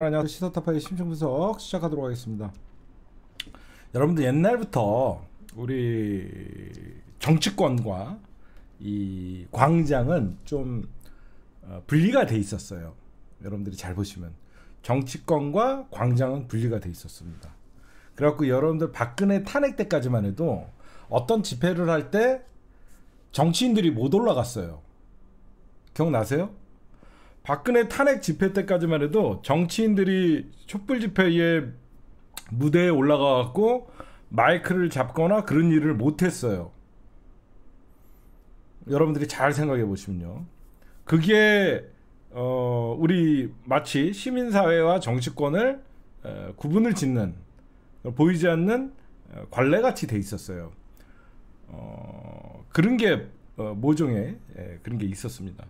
안녕하세요 시사타파의 심층분석 시작하도록 하겠습니다 여러분들 옛날부터 우리 정치권과 이 광장은 좀 어, 분리가 돼 있었어요 여러분들이 잘 보시면 정치권과 광장은 분리가 돼 있었습니다 그래갖고 여러분들 박근혜 탄핵 때까지만 해도 어떤 집회를 할 때 정치인들이 못 올라갔어요 기억나세요? 박근혜 탄핵 집회 때까지만 해도 정치인들이 촛불 집회에 무대에 올라가 갖고 마이크를 잡거나 그런 일을 못 했어요. 여러분들이 잘 생각해 보시면요. 그게 어, 우리 마치 시민사회와 정치권을 에, 구분을 짓는 보이지 않는 어, 관례같이 돼 있었어요. 어, 그런 게 어, 모종의 에, 그런 게 있었습니다.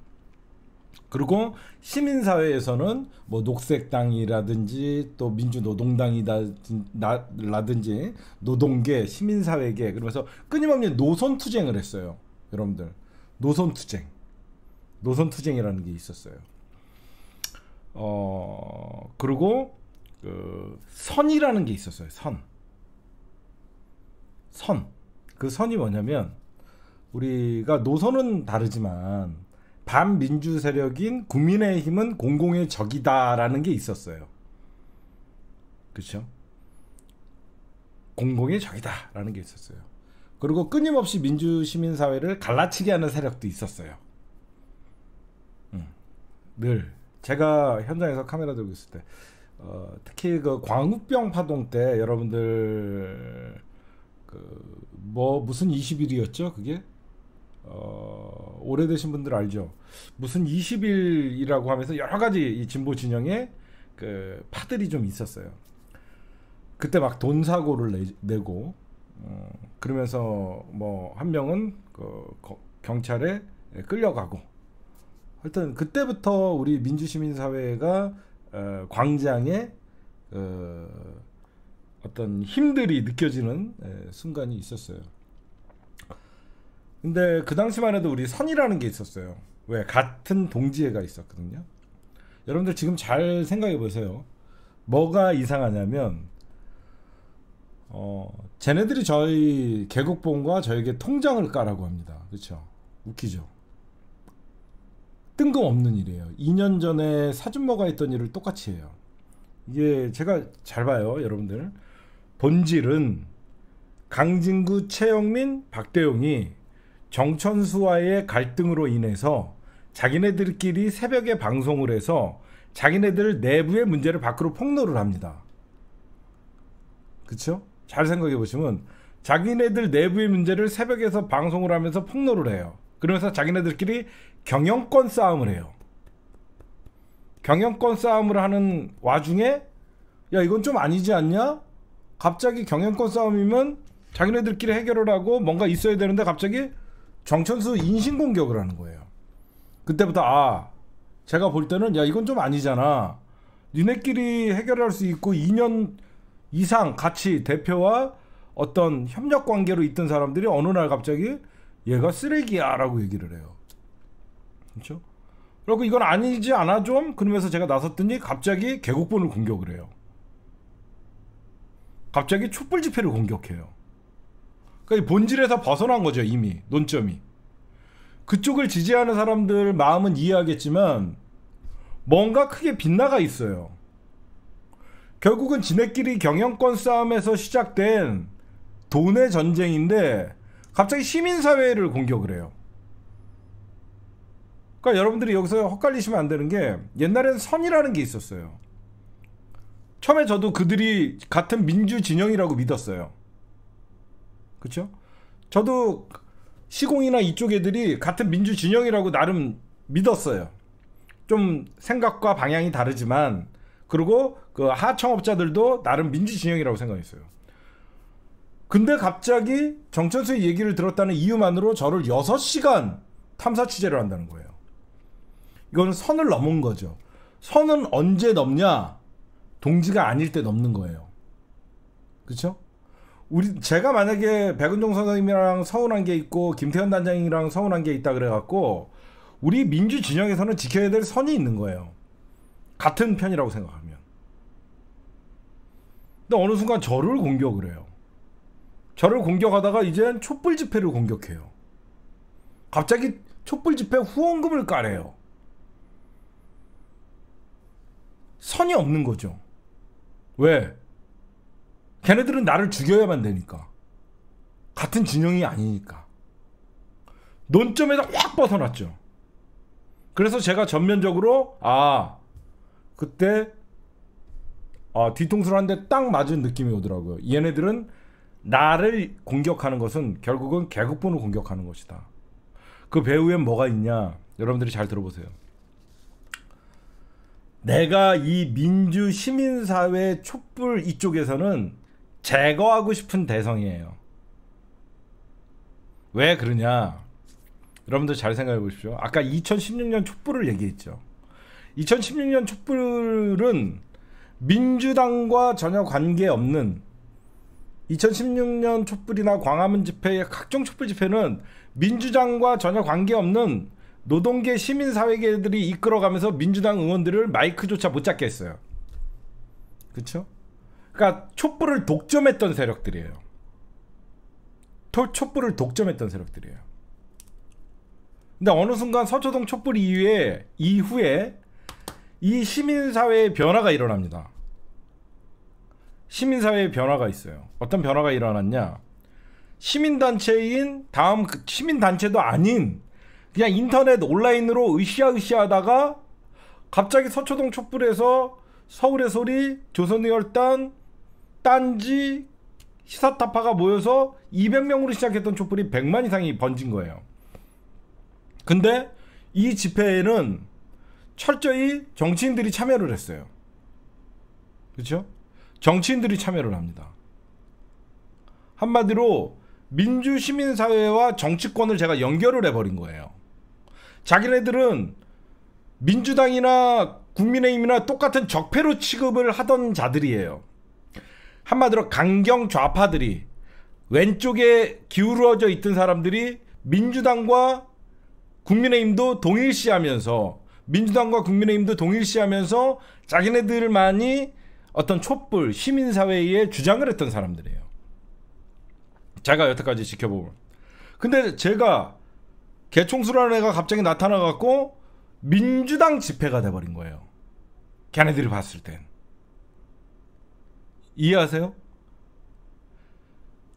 그리고 시민사회에서는 뭐 녹색당이라든지 또 민주노동당이라든지 노동계, 시민사회계 그러면서 끊임없는 노선투쟁을 했어요. 여러분들 노선투쟁, 노선투쟁이라는 게 있었어요. 어 그리고 그 선이라는 게 있었어요. 선, 선. 그 선이 뭐냐면 우리가 노선은 다르지만 반민주 세력인 국민의힘은 공공의 적이다라는 게 있었어요. 그렇죠? 공공의 적이다라는 게 있었어요. 그리고 끊임없이 민주 시민 사회를 갈라치게 하는 세력도 있었어요. 음, 늘 제가 현장에서 카메라 들고 있을 때 어, 특히 그 광우병 파동 때 여러분들 그 뭐 무슨 20일이었죠? 그게 어, 오래되신 분들 알죠. 무슨 20일이라고 하면서 여러 가지 이 진보 진영에 그 파들이 좀 있었어요. 그때 막 돈 사고를 내, 고 어, 그러면서 뭐 한 명은 그, 거, 경찰에 끌려가고 하여튼 그때부터 우리 민주시민사회가 어, 광장에 어, 어떤 힘들이 느껴지는 에, 순간이 있었어요. 근데 그 당시만 해도 우리 선이라는 게 있었어요. 왜 같은 동지애가 있었거든요. 여러분들 지금 잘 생각해 보세요. 뭐가 이상하냐면 어 쟤네들이 저희 개국본과 저에게 통장을 까라고 합니다. 그렇죠? 웃기죠. 뜬금없는 일이에요. 2년 전에 사준머가 했던 일을 똑같이 해요. 이게 제가 잘 봐요, 여러분들. 본질은 강진구, 최영민, 박대용이 정천수와의 갈등으로 인해서 자기네들끼리 새벽에 방송을 해서 자기네들 내부의 문제를 밖으로 폭로를 합니다. 그쵸? 잘 생각해 보시면 자기네들 내부의 문제를 새벽에서 방송을 하면서 폭로를 해요. 그러면서 자기네들끼리 경영권 싸움을 해요. 경영권 싸움을 하는 와중에 야 이건 좀 아니지 않냐? 갑자기 경영권 싸움이면 자기네들끼리 해결을 하고 뭔가 있어야 되는데 갑자기 정천수 인신공격을 하는 거예요. 그때부터 아 제가 볼 때는 야 이건 좀 아니잖아. 니네끼리 해결할 수 있고 2년 이상 같이 대표와 어떤 협력 관계로 있던 사람들이 어느 날 갑자기 얘가 쓰레기야라고 얘기를 해요. 그렇죠? 그리고 이건 아니지 않아 좀 그러면서 제가 나섰더니 갑자기 개국본을 공격을 해요. 갑자기 촛불 집회를 공격해요. 그러니까 본질에서 벗어난 거죠 이미 논점이 그쪽을 지지하는 사람들 마음은 이해하겠지만 뭔가 크게 빗나가 있어요 결국은 지네끼리 경영권 싸움에서 시작된 돈의 전쟁인데 갑자기 시민사회를 공격을 해요 그러니까 여러분들이 여기서 헛갈리시면 안 되는 게 옛날에는 선이라는 게 있었어요 처음에 저도 그들이 같은 민주 진영이라고 믿었어요 그렇죠? 저도 시공이나 이쪽 애들이 같은 민주 진영이라고 나름 믿었어요. 좀 생각과 방향이 다르지만 그리고 그 하청업자들도 나름 민주 진영이라고 생각했어요. 근데 갑자기 정천수의 얘기를 들었다는 이유만으로 저를 6시간 탐사 취재를 한다는 거예요. 이건 선을 넘은 거죠. 선은 언제 넘냐? 동지가 아닐 때 넘는 거예요. 그렇죠? 우리 제가 만약에 백은종 선생님이랑 서운한 게 있고 김태현 단장이랑 서운한 게 있다 그래갖고 우리 민주 진영에서는 지켜야 될 선이 있는 거예요. 같은 편이라고 생각하면. 근데 어느 순간 저를 공격을 해요. 저를 공격하다가 이제는 촛불 집회를 공격해요. 갑자기 촛불 집회 후원금을 까래요. 선이 없는 거죠. 왜? 걔네들은 나를 죽여야만 되니까. 같은 진영이 아니니까. 논점에서 확 벗어났죠. 그래서 제가 전면적으로, 아, 그때, 아, 뒤통수를 하는데 딱 맞은 느낌이 오더라고요. 얘네들은 나를 공격하는 것은 결국은 계급분을 공격하는 것이다. 그 배우엔 뭐가 있냐? 여러분들이 잘 들어보세요. 내가 이 민주 시민사회 촛불 이쪽에서는 제거하고 싶은 대성이에요. 왜 그러냐? 여러분들 잘 생각해 보십시오. 아까 2016년 촛불을 얘기했죠. 2016년 촛불은 민주당과 전혀 관계없는 2016년 촛불이나 광화문 집회, 각종 촛불 집회는 민주당과 전혀 관계없는 노동계 시민사회계들이 이끌어가면서 민주당 의원들을 마이크조차 못 잡게 했어요. 그렇죠? 그러니까 촛불을 독점했던 세력들이에요. 촛불을 독점했던 세력들이에요. 근데 어느 순간 서초동 촛불 이후에 이후에 이 시민사회의 변화가 일어납니다. 시민사회의 변화가 있어요. 어떤 변화가 일어났냐? 시민단체인 다음 그, 시민단체도 아닌 그냥 인터넷 온라인으로 으쌰으쌰하다가 갑자기 서초동 촛불에서 서울의 소리, 조선의 열단 딴지 시사타파가 모여서 200명으로 시작했던 촛불이 100만 이상이 번진 거예요. 근데 이 집회에는 철저히 정치인들이 참여를 했어요. 그렇죠? 정치인들이 참여를 합니다. 한마디로 민주 시민 사회와 정치권을 제가 연결을 해버린 거예요. 자기네들은 민주당이나 국민의힘이나 똑같은 적폐로 취급을 하던 자들이에요. 한마디로 강경 좌파들이 왼쪽에 기울어져 있던 사람들이 민주당과 국민의힘도 동일시하면서 민주당과 국민의힘도 동일시하면서 자기네들만이 어떤 촛불 시민사회의 주장을 했던 사람들이에요. 제가 여태까지 지켜보면. 근데 제가 개총수라는 애가 갑자기 나타나갖고 민주당 집회가 돼버린 거예요. 걔네들이 봤을 땐. 이해하세요?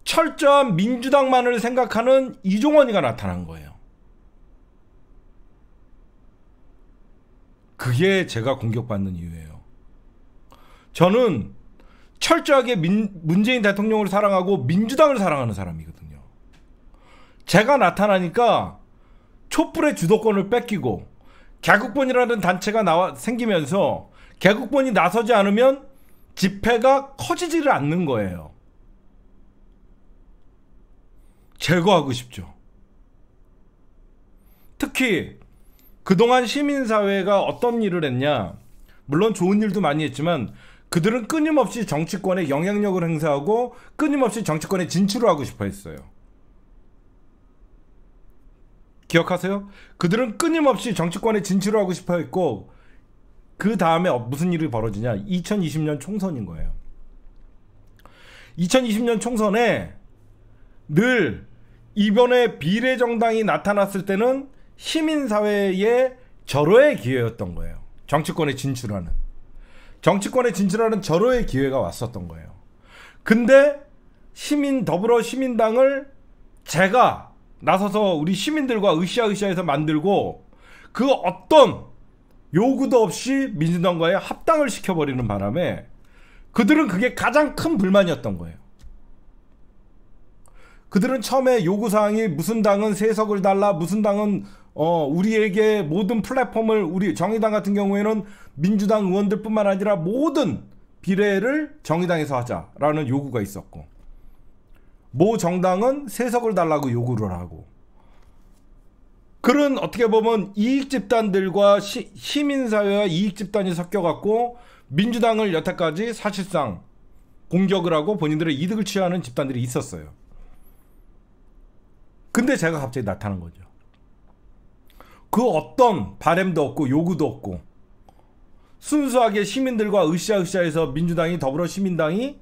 철저한 민주당만을 생각하는 이종원이가 나타난 거예요. 그게 제가 공격받는 이유예요. 저는 철저하게 민, 문재인 대통령을 사랑하고 민주당을 사랑하는 사람이거든요. 제가 나타나니까 촛불의 주도권을 뺏기고 개국본이라는 단체가 나와 생기면서 개국본이 나서지 않으면 집회가 커지지를 않는 거예요. 제거하고 싶죠. 특히 그동안 시민사회가 어떤 일을 했냐 물론 좋은 일도 많이 했지만 그들은 끊임없이 정치권에 영향력을 행사하고 끊임없이 정치권에 진출을 하고 싶어 했어요. 기억하세요? 그들은 끊임없이 정치권에 진출을 하고 싶어 했고 그 다음에 어, 무슨 일이 벌어지냐? 2020년 총선인 거예요. 2020년 총선에 늘 이번에 비례정당이 나타났을 때는 시민사회의 절호의 기회였던 거예요. 정치권에 진출하는. 정치권에 진출하는 절호의 기회가 왔었던 거예요. 근데 시민 더불어 시민당을 제가 나서서 우리 시민들과 으쌰으쌰해서 만들고 그 어떤 요구도 없이 민주당과의 합당을 시켜버리는 바람에 그들은 그게 가장 큰 불만이었던 거예요. 그들은 처음에 요구사항이 무슨 당은 세석을 달라, 무슨 당은 어, 우리에게 모든 플랫폼을 우리 정의당 같은 경우에는 민주당 의원들뿐만 아니라 모든 비례를 정의당에서 하자라는 요구가 있었고 모 정당은 세석을 달라고 요구를 하고 그런 어떻게 보면 이익 집단들과 시, 시민사회와 이익 집단이 섞여갖고 민주당을 여태까지 사실상 공격을 하고 본인들의 이득을 취하는 집단들이 있었어요. 근데 제가 갑자기 나타난 거죠. 그 어떤 바램도 없고 요구도 없고 순수하게 시민들과 으쌰으쌰해서 민주당이 더불어 시민당이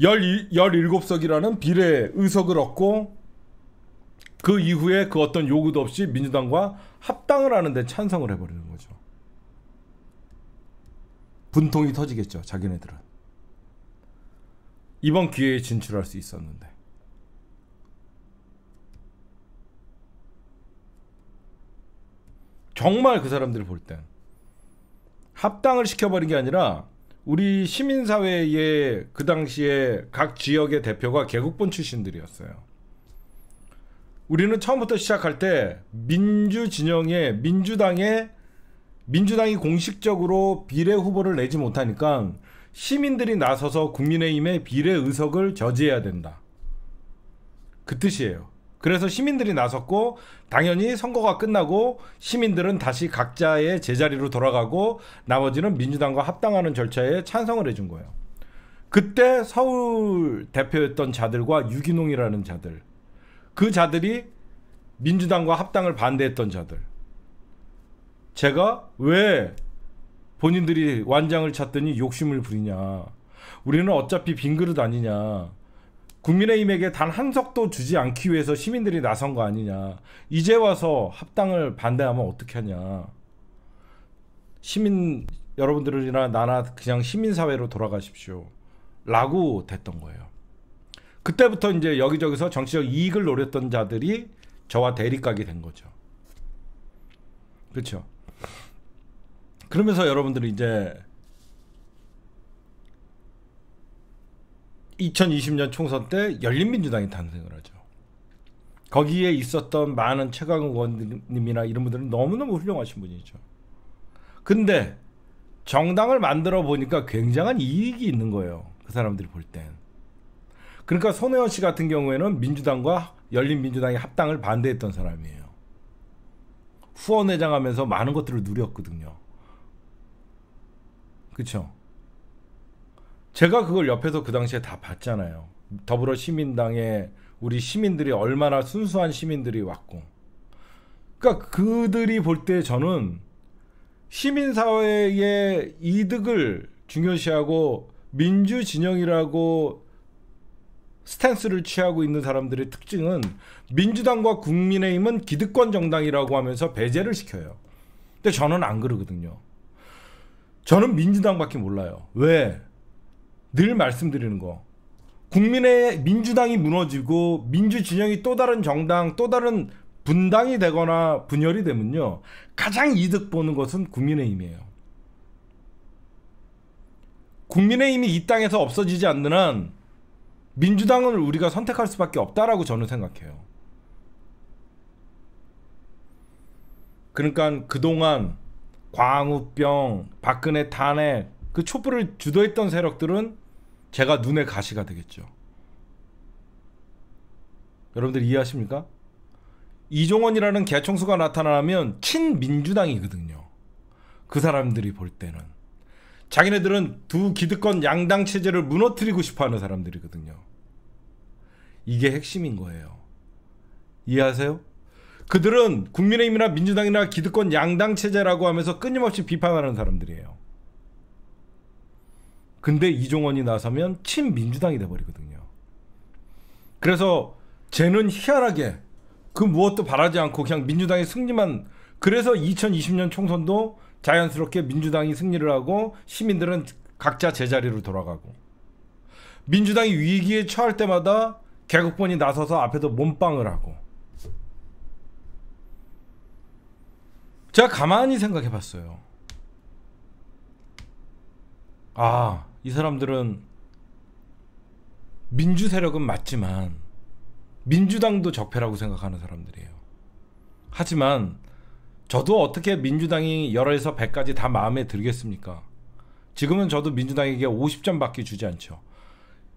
17석이라는 비례 의석을 얻고 그 이후에 그 어떤 요구도 없이 민주당과 합당을 하는데 찬성을 해버리는 거죠. 분통이 터지겠죠, 자기네들은. 이번 기회에 진출할 수 있었는데. 정말 그 사람들을 볼땐 합당을 시켜버린 게 아니라 우리 시민사회의 그 당시에 각 지역의 대표가 개국본 출신들이었어요. 우리는 처음부터 시작할 때 민주 진영의 민주당의 민주당이 공식적으로 비례 후보를 내지 못하니까 시민들이 나서서 국민의힘의 비례 의석을 저지해야 된다. 그 뜻이에요. 그래서 시민들이 나섰고 당연히 선거가 끝나고 시민들은 다시 각자의 제자리로 돌아가고 나머지는 민주당과 합당하는 절차에 찬성을 해준 거예요. 그때 서울 대표였던 자들과 유기농이라는 자들 그 자들이 민주당과 합당을 반대했던 자들. 제가 왜 본인들이 완장을 찾더니 욕심을 부리냐. 우리는 어차피 빈 그릇 아니냐. 국민의힘에게 단 한 석도 주지 않기 위해서 시민들이 나선 거 아니냐. 이제 와서 합당을 반대하면 어떻게 하냐. 시민 여러분들이나 나나 그냥 시민사회로 돌아가십시오. 라고 됐던 거예요. 그때부터 이제 여기저기서 정치적 이익을 노렸던 자들이 저와 대립각이 된 거죠. 그렇죠. 그러면서 여러분들이 이제 2020년 총선 때 열린민주당이 탄생을 하죠. 거기에 있었던 많은 최강 의원님이나 이런 분들은 너무너무 훌륭하신 분이죠. 근데 정당을 만들어 보니까 굉장한 이익이 있는 거예요. 그 사람들이 볼 땐. 그러니까 손혜원 씨 같은 경우에는 민주당과 열린민주당의 합당을 반대했던 사람이에요. 후원회장 하면서 많은 것들을 누렸거든요. 그쵸? 제가 그걸 옆에서 그 당시에 다 봤잖아요. 더불어 시민당에 우리 시민들이 얼마나 순수한 시민들이 왔고. 그러니까 그들이 볼 때 저는 시민사회의 이득을 중요시하고 민주진영이라고 스탠스를 취하고 있는 사람들의 특징은 민주당과 국민의힘은 기득권 정당이라고 하면서 배제를 시켜요. 근데 저는 안 그러거든요. 저는 민주당밖에 몰라요. 왜? 늘 말씀드리는 거. 국민의 민주당이 무너지고 민주 진영이 또 다른 정당, 또 다른 분당이 되거나 분열이 되면요. 가장 이득 보는 것은 국민의힘이에요. 국민의힘이 이 땅에서 없어지지 않는 한 민주당을 우리가 선택할 수밖에 없다라고 저는 생각해요. 그러니까 그동안 광우병, 박근혜 탄핵, 그 촛불을 주도했던 세력들은 제가 눈에 가시가 되겠죠. 여러분들 이해하십니까? 이종원이라는 개총수가 나타나면 친민주당이거든요. 그 사람들이 볼 때는. 자기네들은 두 기득권 양당 체제를 무너뜨리고 싶어하는 사람들이거든요. 이게 핵심인 거예요. 이해하세요? 그들은 국민의힘이나 민주당이나 기득권 양당 체제라고 하면서 끊임없이 비판하는 사람들이에요. 근데 이종원이 나서면 친민주당이 돼버리거든요. 그래서 쟤는 희한하게 그 무엇도 바라지 않고 그냥 민주당의 승리만 그래서 2020년 총선도 자연스럽게 민주당이 승리를 하고 시민들은 각자 제자리로 돌아가고 민주당이 위기에 처할 때마다 개국본이 나서서 앞에서 몸빵을 하고 제가 가만히 생각해 봤어요 아이 사람들은 민주 세력은 맞지만 민주당도 적폐라고 생각하는 사람들이에요 하지만 저도 어떻게 민주당이 열에서 100까지 다 마음에 들겠습니까? 지금은 저도 민주당에게 50점밖에 주지 않죠.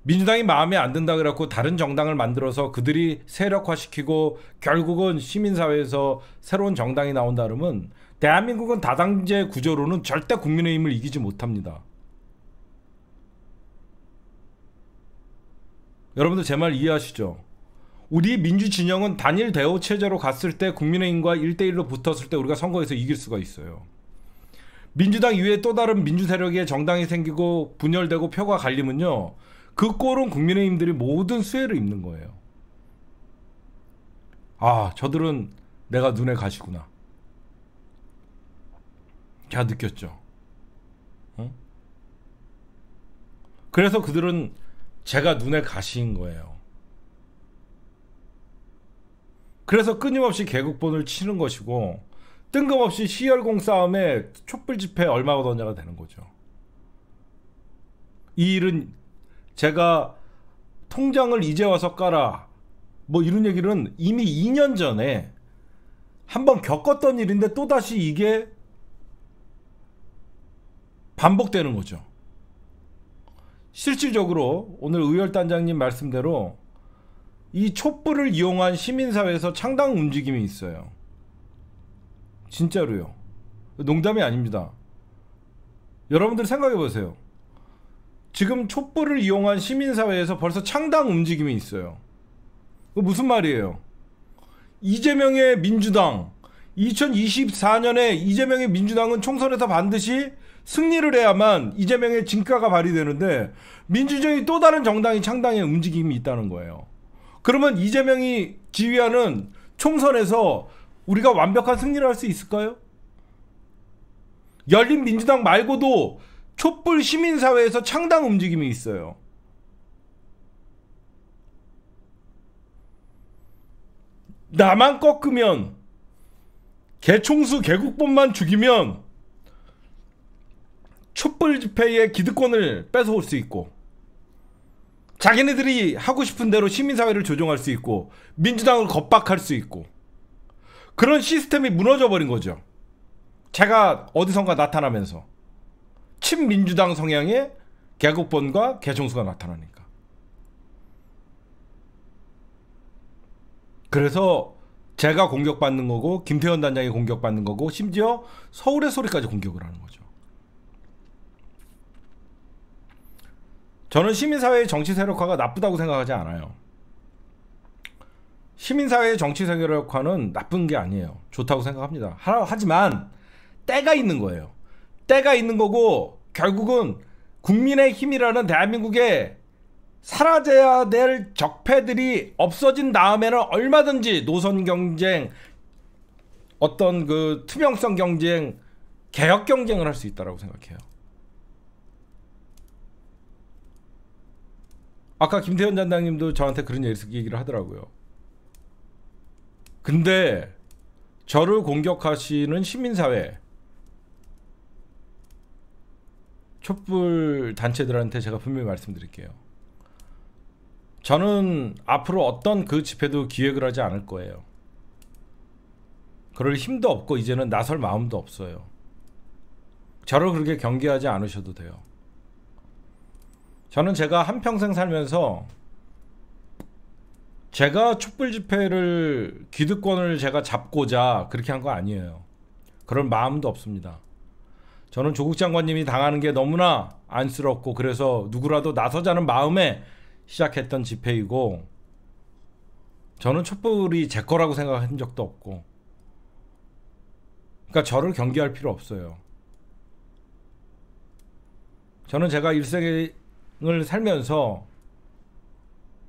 민주당이 마음에 안 든다 그래갖고 다른 정당을 만들어서 그들이 세력화시키고 결국은 시민사회에서 새로운 정당이 나온다 그러면 대한민국은 다당제 구조로는 절대 국민의힘을 이기지 못합니다. 여러분들 제 말 이해하시죠? 우리 민주 진영은 단일 대우 체제로 갔을 때 국민의힘과 1대1로 붙었을 때 우리가 선거에서 이길 수가 있어요. 민주당 이외에 또 다른 민주 세력의 정당이 생기고 분열되고 표가 갈리면요. 그 꼴은 국민의힘들이 모든 수혜를 입는 거예요. 아, 저들은 내가 눈에 가시구나. 다 느꼈죠. 어? 그래서 그들은 제가 눈에 가신 거예요. 그래서 끊임없이 개국본을 치는 것이고 뜬금없이 시열공 싸움에 촛불 집회 얼마 얻었냐가 되는 거죠. 이 일은 제가 통장을 이제 와서 깔아 뭐 이런 얘기는 이미 2년 전에 한번 겪었던 일인데 또다시 이게 반복되는 거죠. 실질적으로 오늘 의열단장님 말씀대로 이 촛불을 이용한 시민사회에서 창당 움직임이 있어요. 진짜로요. 농담이 아닙니다. 여러분들 생각해 보세요. 지금 촛불을 이용한 시민사회에서 벌써 창당 움직임이 있어요. 무슨 말이에요? 이재명의 민주당, 2024년에 이재명의 민주당은 총선에서 반드시 승리를 해야만 이재명의 진가가 발휘되는데 민주주의 또 다른 정당이 창당의 움직임이 있다는 거예요. 그러면 이재명이 지휘하는 총선에서 우리가 완벽한 승리를 할 수 있을까요? 열린 민주당 말고도 촛불 시민사회에서 창당 움직임이 있어요. 나만 꺾으면 개총수 개국본만 죽이면 촛불 집회의 기득권을 뺏어올 수 있고 자기네들이 하고 싶은 대로 시민사회를 조종할 수 있고 민주당을 겁박할 수 있고 그런 시스템이 무너져버린 거죠. 제가 어디선가 나타나면서 친민주당 성향의 개국본과 개종수가 나타나니까. 그래서 제가 공격받는 거고 김태현 단장이 공격받는 거고 심지어 서울의 소리까지 공격을 하는 거죠. 저는 시민사회의 정치 세력화가 나쁘다고 생각하지 않아요. 시민사회의 정치 세력화는 나쁜 게 아니에요. 좋다고 생각합니다. 하지만 때가 있는 거예요. 때가 있는 거고 결국은 국민의 힘이라는 대한민국의 사라져야 될 적폐들이 없어진 다음에는 얼마든지 노선 경쟁, 어떤 그 투명성 경쟁, 개혁 경쟁을 할 수 있다라고 생각해요. 아까 김태현 단장님도 저한테 그런 얘기를 하더라고요. 근데 저를 공격하시는 시민사회 촛불 단체들한테 제가 분명히 말씀드릴게요. 저는 앞으로 어떤 그 집회도 기획을 하지 않을 거예요. 그럴 힘도 없고 이제는 나설 마음도 없어요. 저를 그렇게 경계하지 않으셔도 돼요. 저는 제가 한평생 살면서 제가 촛불 집회를 기득권을 제가 잡고자 그렇게 한 거 아니에요. 그런 마음도 없습니다. 저는 조국 장관님이 당하는 게 너무나 안쓰럽고 그래서 누구라도 나서자는 마음에 시작했던 집회이고 저는 촛불이 제 거라고 생각한 적도 없고 그러니까 저를 경계할 필요 없어요. 저는 제가 일생에 을 살면서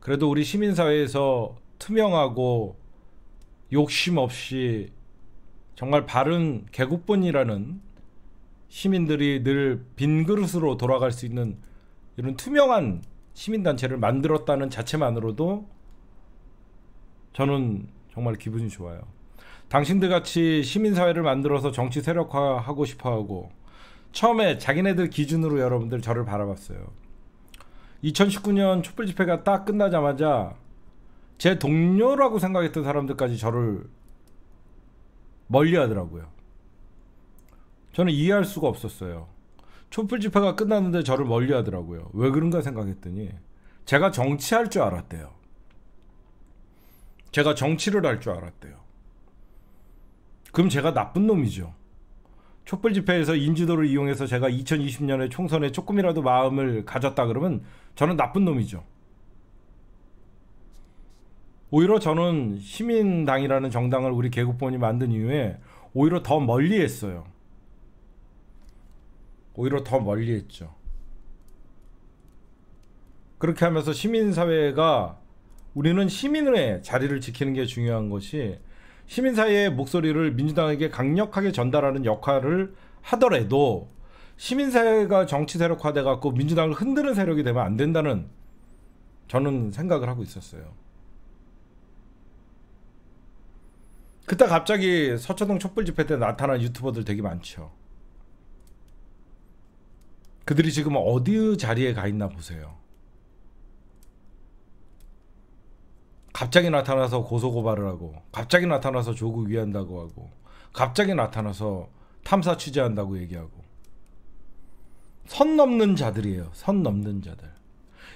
그래도 우리 시민사회에서 투명하고 욕심 없이 정말 바른 개국본이라는 시민들이 늘 빈 그릇으로 돌아갈 수 있는 이런 투명한 시민단체를 만들었다는 자체만으로도 저는 정말 기분이 좋아요. 당신들 같이 시민사회를 만들어서 정치 세력화하고 싶어 하고 처음에 자기네들 기준으로 여러분들 저를 바라봤어요. 2019년 촛불 집회가 딱 끝나자마자 제 동료라고 생각했던 사람들까지 저를 멀리 하더라고요. 저는 이해할 수가 없었어요. 촛불 집회가 끝났는데 저를 멀리 하더라고요. 왜 그런가 생각했더니 제가 정치할 줄 알았대요. 제가 정치를 할 줄 알았대요. 그럼 제가 나쁜 놈이죠. 촛불 집회에서 인지도를 이용해서 제가 2020년에 총선에 조금이라도 마음을 가졌다 그러면 저는 나쁜 놈이죠. 오히려 저는 시민당이라는 정당을 우리 개국본이 만든 이후에 오히려 더 멀리 했어요. 오히려 더 멀리 했죠. 그렇게 하면서 시민사회가 우리는 시민의 자리를 지키는 게 중요한 것이 시민 사회의 목소리를 민주당에게 강력하게 전달하는 역할을 하더라도 시민 사회가 정치 세력화돼 갖고 민주당을 흔드는 세력이 되면 안 된다는 저는 생각을 하고 있었어요. 그때 갑자기 서초동 촛불 집회 때 나타난 유튜버들 되게 많죠. 그들이 지금 어디 자리에 가 있나 보세요. 갑자기 나타나서 고소고발을 하고 갑자기 나타나서 조국 위한다고 하고 갑자기 나타나서 탐사 취재한다고 얘기하고 선 넘는 자들이에요. 선 넘는 자들.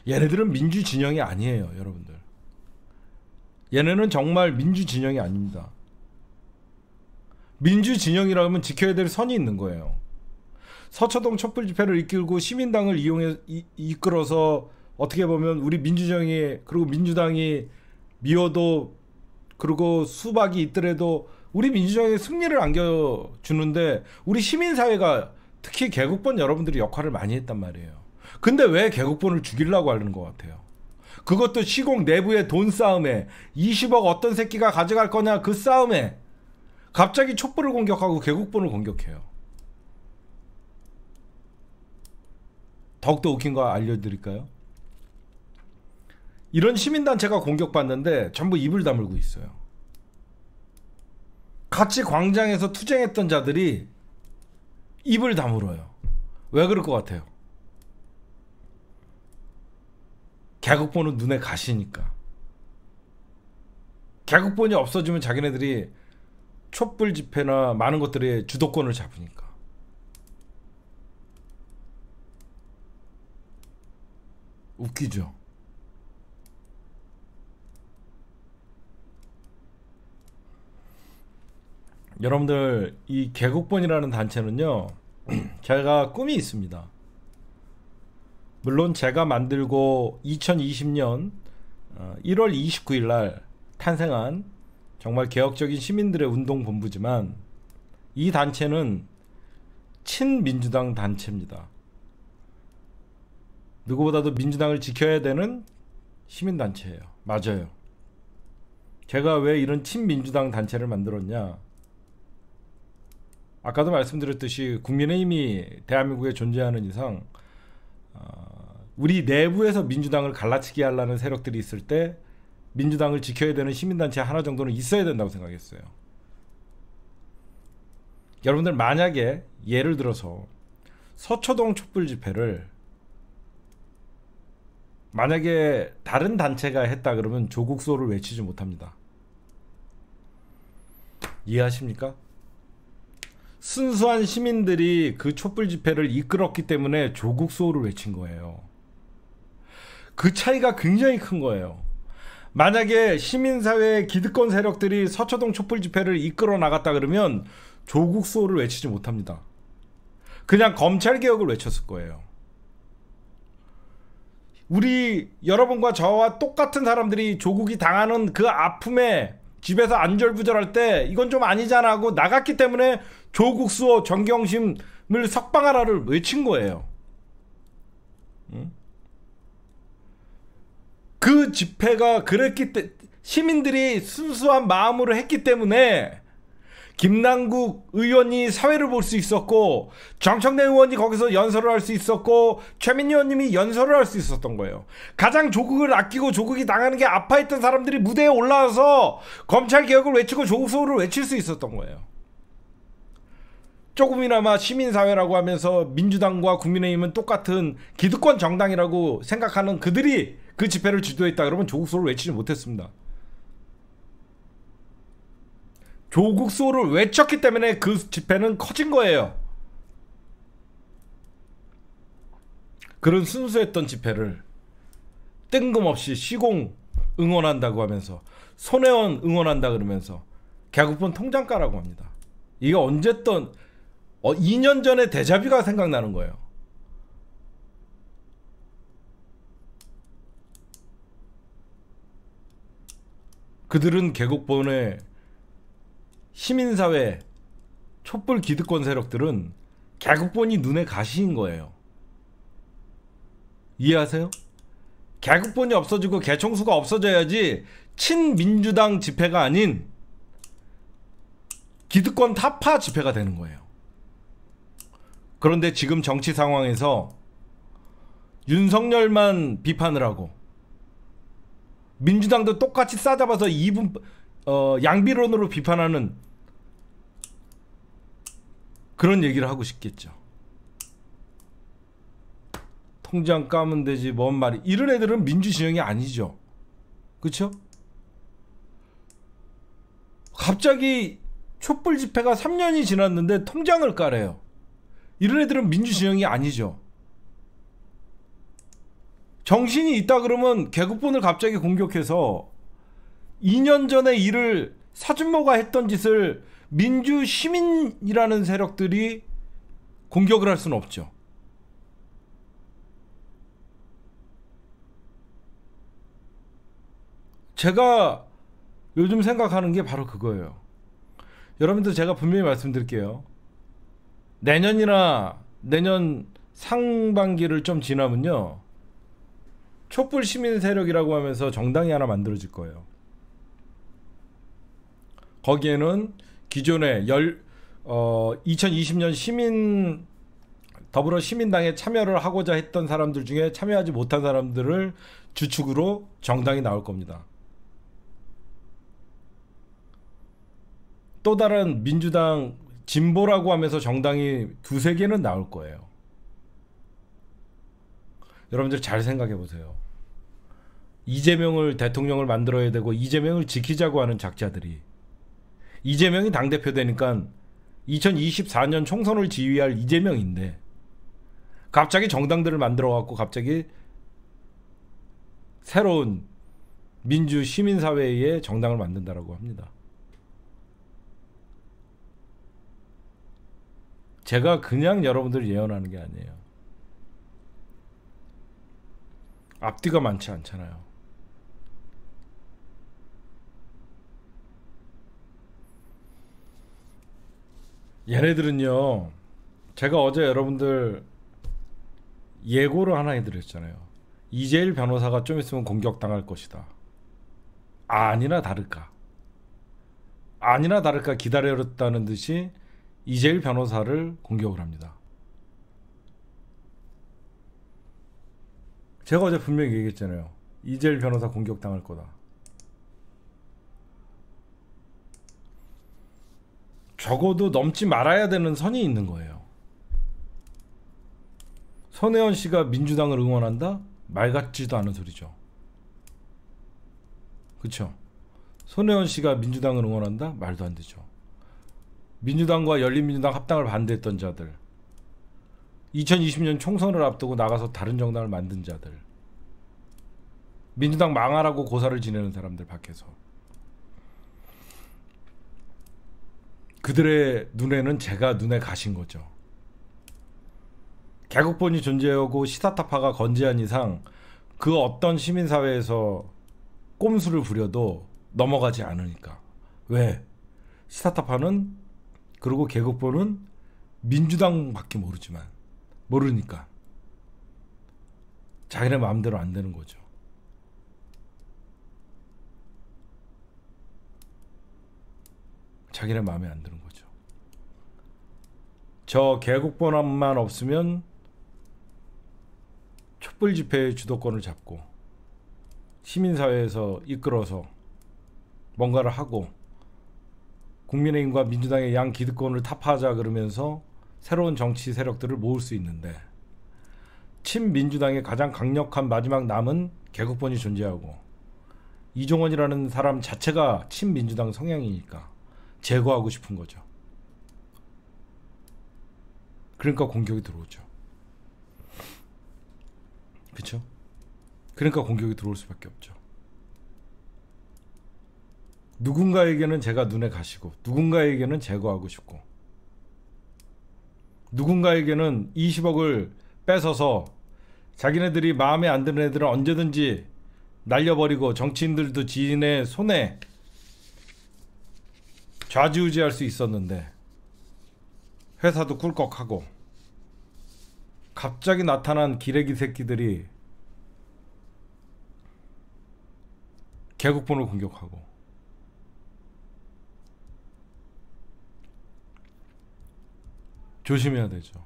얘네들은 민주 진영이 아니에요, 여러분들. 얘네는 정말 민주 진영이 아닙니다. 민주 진영이라면 지켜야 될 선이 있는 거예요. 서초동 촛불 집회를 이끌고 시민당을 이용해 이, 이끌어서 어떻게 보면 우리 민주정이 그리고 민주당이 미워도 그리고 수박이 있더라도 우리 민주정에 승리를 안겨주는데 우리 시민사회가 특히 개국본 여러분들이 역할을 많이 했단 말이에요. 근데 왜 개국본을 죽이려고 하는 것 같아요? 그것도 시공 내부의 돈 싸움에 20억 어떤 새끼가 가져갈 거냐 그 싸움에 갑자기 촛불을 공격하고 개국본을 공격해요. 더욱더 웃긴 거 알려드릴까요? 이런 시민단체가 공격받는데 전부 입을 다물고 있어요. 같이 광장에서 투쟁했던 자들이 입을 다물어요. 왜 그럴 것 같아요? 계급본은 눈에 가시니까. 계급본이 없어지면 자기네들이 촛불 집회나 많은 것들의 주도권을 잡으니까. 웃기죠. 여러분들 이 개국본이라는 단체는요 제가 꿈이 있습니다 물론 제가 만들고 2020년 1월 29일 날 탄생한 정말 개혁적인 시민들의 운동 본부지만 이 단체는 친민주당 단체입니다. 누구보다도 민주당을 지켜야 되는 시민단체예요. 맞아요. 제가 왜 이런 친민주당 단체를 만들었냐? 아까도 말씀드렸듯이 국민의힘이 대한민국에 존재하는 이상 어, 우리 내부에서 민주당을 갈라치기 하려는 세력들이 있을 때 민주당을 지켜야 되는 시민단체 하나 정도는 있어야 된다고 생각했어요. 여러분들 만약에 예를 들어서 서초동 촛불 집회를 만약에 다른 단체가 했다 그러면 조국소를 외치지 못합니다. 이해하십니까? 순수한 시민들이 그 촛불 집회를 이끌었기 때문에 조국 소호를 외친 거예요. 그 차이가 굉장히 큰 거예요. 만약에 시민사회 기득권 세력들이 서초동 촛불 집회를 이끌어 나갔다 그러면 조국 소호를 외치지 못합니다. 그냥 검찰 개혁을 외쳤을 거예요. 우리 여러분과 저와 똑같은 사람들이 조국이 당하는 그 아픔에 집에서 안절부절할 때 이건 좀 아니잖아 하고 나갔기 때문에 조국수호 정경심을 석방하라를 외친 거예요. 그 집회가 그랬기 때 시민들이 순수한 마음으로 했기 때문에 김남국 의원이 사회를 볼 수 있었고 정청래 의원이 거기서 연설을 할 수 있었고 최민희 의원님이 연설을 할 수 있었던 거예요. 가장 조국을 아끼고 조국이 당하는 게 아파했던 사람들이 무대에 올라와서 검찰 개혁을 외치고 조국 소호을 외칠 수 있었던 거예요. 조금이나마 시민사회라고 하면서 민주당과 국민의힘은 똑같은 기득권 정당이라고 생각하는 그들이 그 집회를 주도했다 그러면 조국 소호을 외치지 못했습니다. 조국 소를 외쳤기 때문에 그 집회는 커진 거예요. 그런 순수했던 집회를 뜬금없이 시공 응원한다고 하면서 손혜원 응원한다 그러면서 개국폰 통장 가라고 합니다. 이게 언제던 어, 2년 전에 대자뷰가 생각나는 거예요. 그들은 개국본의 시민사회 촛불 기득권 세력들은 개국본이 눈에 가시인 거예요. 이해하세요? 개국본이 없어지고 개총수가 없어져야지 친민주당 집회가 아닌 기득권 타파 집회가 되는 거예요. 그런데 지금 정치 상황에서 윤석열만 비판을 하고 민주당도 똑같이 싸잡아서 2분 어, 양비론으로 비판하는 그런 얘기를 하고 싶겠죠. 통장 까면 되지 뭔 말이 이런 애들은 민주 진영이 아니죠. 그렇죠? 갑자기 촛불 집회가 3년이 지났는데 통장을 깔아요. 이런 애들은 민주 진영이 아니죠. 정신이 있다 그러면 개국본을 갑자기 공격해서 2년 전에 일을 사준모가 했던 짓을 민주 시민이라는 세력들이 공격을 할 수는 없죠. 제가 요즘 생각하는 게 바로 그거예요. 여러분들 제가 분명히 말씀드릴게요. 내년이나 내년 상반기를 좀 지나면요. 촛불 시민 세력이라고 하면서 정당이 하나 만들어질 거예요. 거기에는 기존에 열, 어, 2020년 시민 더불어 시민당에 참여를 하고자 했던 사람들 중에 참여하지 못한 사람들을 주축으로 정당이 나올 겁니다. 또 다른 민주당 진보라고 하면서 정당이 두세 개는 나올 거예요. 여러분들 잘 생각해 보세요. 이재명을 대통령을 만들어야 되고 이재명을 지키자고 하는 작자들이 이재명이 당대표 되니까 2024년 총선을 지휘할 이재명인데 갑자기 정당들을 만들어 갖고 갑자기 새로운 민주 시민 사회의 정당을 만든다라고 합니다. 제가 그냥 여러분들 예언하는 게 아니에요. 앞뒤가 많지 않잖아요. 얘네들은요. 제가 어제 여러분들 예고를 하나 해드렸잖아요. 이재일 변호사가 좀 있으면 공격당할 것이다. 아니나 다를까. 아니나 다를까 기다렸다는 듯이 이재일 변호사를 공격을 합니다. 제가 어제 분명히 얘기했잖아요. 이재일 변호사 공격당할 거다. 적어도 넘지 말아야 되는 선이 있는 거예요. 선혜원 씨가 민주당을 응원한다? 말 같지도 않은 소리죠. 그쵸? 손혜원 씨가 민주당을 응원한다? 말도 안 되죠. 민주당과 열린민주당 합당을 반대했던 자들. 2020년 총선을 앞두고 나가서 다른 정당을 만든 자들. 민주당 망하라고 고사를 지내는 사람들 밖에서. 그들의 눈에는 제가 눈에 가신 거죠. 개국본이 존재하고 시사타파가 건재한 이상 그 어떤 시민사회에서 꼼수를 부려도 넘어가지 않으니까. 왜? 시사타파는 그리고 개국본은 민주당밖에 모르지만 모르니까 자기네 마음대로 안 되는 거죠. 자기네 마음에 안 드는 거죠. 저 개국번호만 없으면 촛불 집회의 주도권을 잡고 시민사회에서 이끌어서 뭔가를 하고 국민의힘과 민주당의 양 기득권을 타파하자 그러면서 새로운 정치 세력들을 모을 수 있는데 친민주당의 가장 강력한 마지막 남은 개국본이 존재하고 이종원이라는 사람 자체가 친민주당 성향이니까 제거하고 싶은 거죠. 그러니까 공격이 들어오죠. 그쵸 그러니까 공격이 들어올 수밖에 없죠. 누군가에게는 제가 눈에 가시고 누군가에게는 제거하고 싶고 누군가에게는 20억을 뺏어서 자기네들이 마음에 안 드는 애들은 언제든지 날려버리고 정치인들도 지인의 손에 좌지우지할 수 있었는데 회사도 꿀꺽하고 갑자기 나타난 기레기 새끼들이 개국본을 공격하고 조심해야 되죠.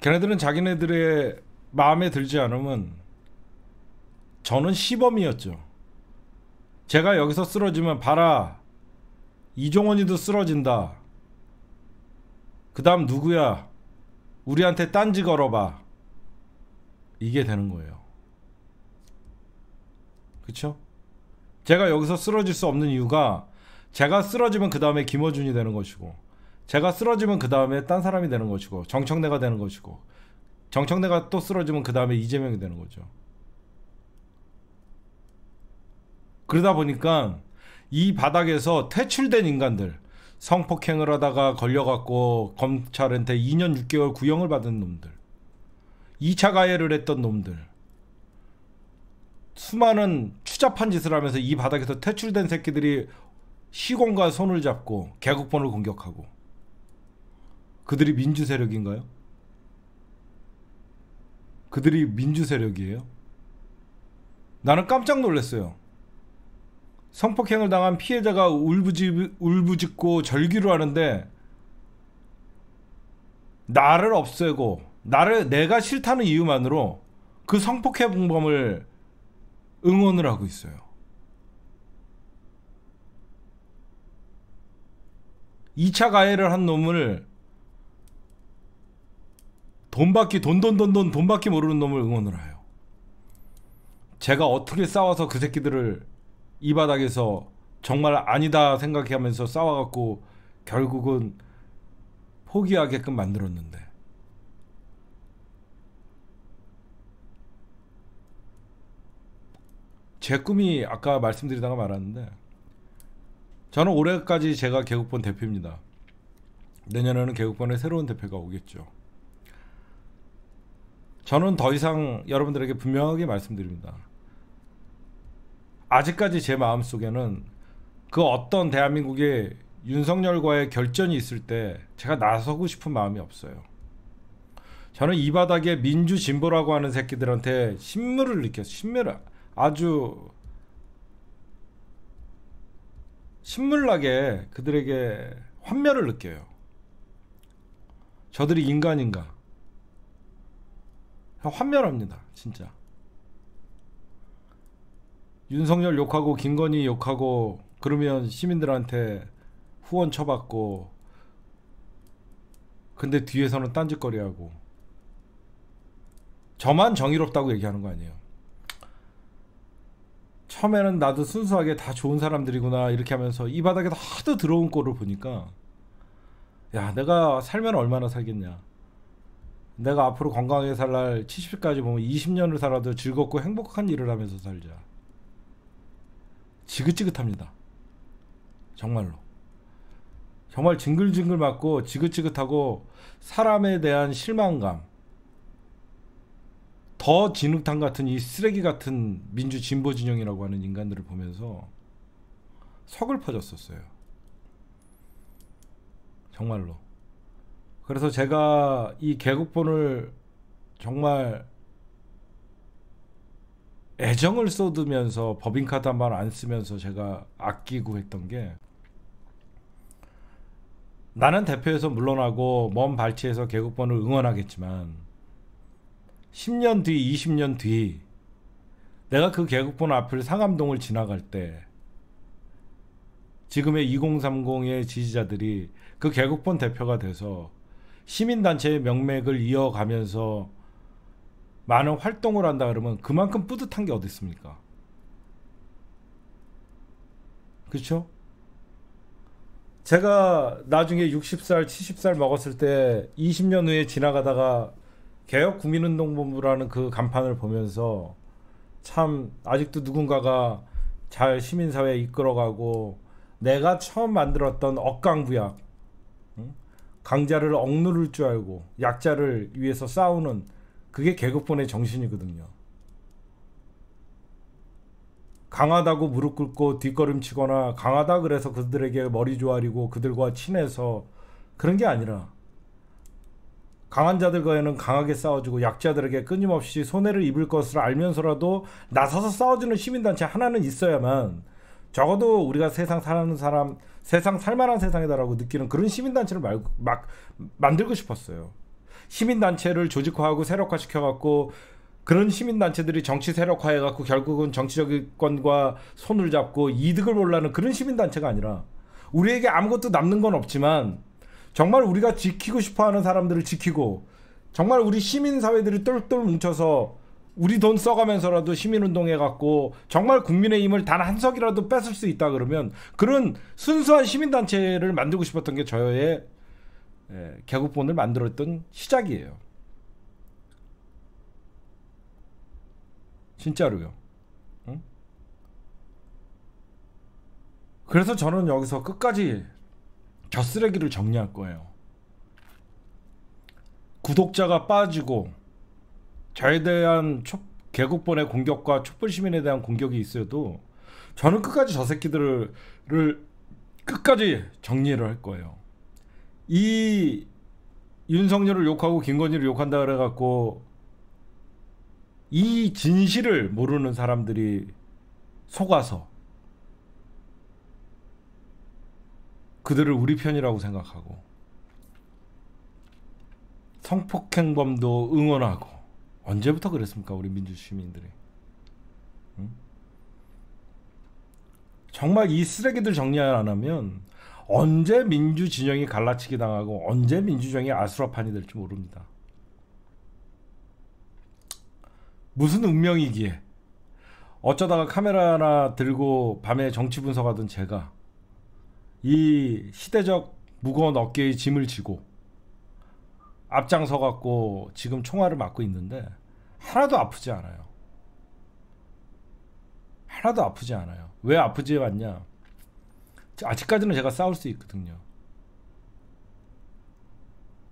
걔네들은 자기네들의 마음에 들지 않으면 저는 시범이었죠. 제가 여기서 쓰러지면 봐라. 이종원이도 쓰러진다. 그 다음 누구야? 우리한테 딴지 걸어봐. 이게 되는 거예요. 그쵸? 제가 여기서 쓰러질 수 없는 이유가 제가 쓰러지면 그 다음에 김어준이 되는 것이고 제가 쓰러지면 그 다음에 딴 사람이 되는 것이고 정청래가 되는 것이고 정청래가 또 쓰러지면 그 다음에 이재명이 되는 거죠. 그러다 보니까 이 바닥에서 퇴출된 인간들 성폭행을 하다가 걸려갖고 검찰한테 2년 6개월 구형을 받은 놈들 2차 가해를 했던 놈들 수많은 추잡한 짓을 하면서 이 바닥에서 퇴출된 새끼들이 시공과 손을 잡고 개국본을 공격하고 그들이 민주 세력인가요? 그들이 민주 세력이에요? 나는 깜짝 놀랐어요. 성폭행을 당한 피해자가 울부짖, 울부짖고 절규를 하는데 나를 없애고 나를 내가 싫다는 이유만으로 그 성폭행범을 공 응원을 하고 있어요. 2차 가해를 한 놈을 돈 받기 돈돈돈돈돈 받기 모르는 놈을 응원을 해요. 제가 어떻게 싸워서 그 새끼들을 이 바닥에서 정말 아니다 생각하면서 싸워갖고 결국은 포기하게끔 만들었는데 제 꿈이 아까 말씀드리다가 말았는데 저는 올해까지 제가 개국본 대표입니다. 내년에는 개국본의 새로운 대표가 오겠죠. 저는 더 이상 여러분들에게 분명하게 말씀드립니다. 아직까지 제 마음속에는 그 어떤 대한민국의 윤석열과의 결전이 있을 때 제가 나서고 싶은 마음이 없어요. 저는 이 바닥에 민주 진보라고 하는 새끼들한테 신물을 느껴요신물 아주 신물나게 그들에게 환멸을 느껴요. 저들이 인간인가? 환멸합니다. 진짜. 윤석열 욕하고 김건희 욕하고 그러면 시민들한테 후원 쳐받고 근데 뒤에서는 딴짓거리하고 저만 정의롭다고 얘기하는 거 아니에요. 처음에는 나도 순수하게 다 좋은 사람들이구나 이렇게 하면서 이 바닥에서 하도 들어온 꼴을 보니까 야 내가 살면 얼마나 살겠냐 내가 앞으로 건강하게 살날 70까지 보면 20년을 살아도 즐겁고 행복한 일을 하면서 살자 지긋지긋합니다. 정말로. 정말 징글징글 맞고 지긋지긋하고 사람에 대한 실망감. 더 진흙탕 같은 이 쓰레기 같은 민주 진보 진영이라고 하는 인간들을 보면서 서글퍼졌었어요. 정말로. 그래서 제가 이 개국본을 정말 애정을 쏟으면서 법인카드 한 번 안 쓰면서 제가 아끼고 했던 게 나는 대표에서 물러나고 먼 발치에서 개국번을 응원하겠지만 10년 뒤, 20년 뒤 내가 그개국본 앞을 상암동을 지나갈 때 지금의 2030의 지지자들이 그개국본 대표가 돼서 시민단체의 명맥을 이어가면서 많은 활동을 한다 그러면 그만큼 뿌듯한 게 어디 있습니까? 그렇죠? 제가 나중에 60살, 70살 먹었을 때 20년 후에 지나가다가 개혁 국민운동본부라는 그 간판을 보면서 참 아직도 누군가가 잘 시민사회 이끌어가고 내가 처음 만들었던 억강부약 강자를 억누를 줄 알고 약자를 위해서 싸우는 그게 계급본의 정신이거든요. 강하다고 무릎 꿇고 뒷걸음 치거나 강하다 그래서 그들에게 머리 조아리고 그들과 친해서 그런 게 아니라 강한 자들과는 강하게 싸워주고 약자들에게 끊임없이 손해를 입을 것을 알면서라도 나서서 싸워주는 시민단체 하나는 있어야만 적어도 우리가 세상 사는 사람 세상 살만한 세상이다라고 느끼는 그런 시민단체를 말, 막 만들고 싶었어요. 시민단체를 조직화하고 세력화시켜갖고 그런 시민단체들이 정치 세력화해갖고 결국은 정치적인권과 손을 잡고 이득을 보려는 그런 시민단체가 아니라 우리에게 아무것도 남는 건 없지만 정말 우리가 지키고 싶어 하는 사람들을 지키고 정말 우리 시민사회들이 똘똘 뭉쳐서 우리 돈 써가면서라도 시민운동 해갖고 정말 국민의힘을 단 한 석이라도 뺏을 수 있다 그러면 그런 순수한 시민단체를 만들고 싶었던 게 저의 예, 개국본을 만들었던 시작이에요. 진짜로요. 응? 그래서 저는 여기서 끝까지 곁쓰레기를 정리할 거예요. 구독자가 빠지고 저에 대한 촛, 개국본의 공격과 촛불 시민에 대한 공격이 있어도 저는 끝까지 저 새끼들을 끝까지 정리를 할 거예요. 이 윤석열을 욕하고 김건희를 욕한다 그래갖고 이 진실을 모르는 사람들이 속아서 그들을 우리 편이라고 생각하고 성폭행범도 응원하고 언제부터 그랬습니까 우리 민주 시민들이 응? 정말 이 쓰레기들 정리 안 하면 언제 민주 진영이 갈라치기 당하고 언제 민주정이 아수라판이 될지 모릅니다. 무슨 운명이기에 어쩌다가 카메라 하나 들고 밤에 정치 분석하던 제가 이 시대적 무거운 어깨의 짐을 지고 앞장서 갖고 지금 총알을 맞고 있는데 하나도 아프지 않아요. 하나도 아프지 않아요. 왜 아프지 않냐? 아직까지는 제가 싸울 수 있거든요.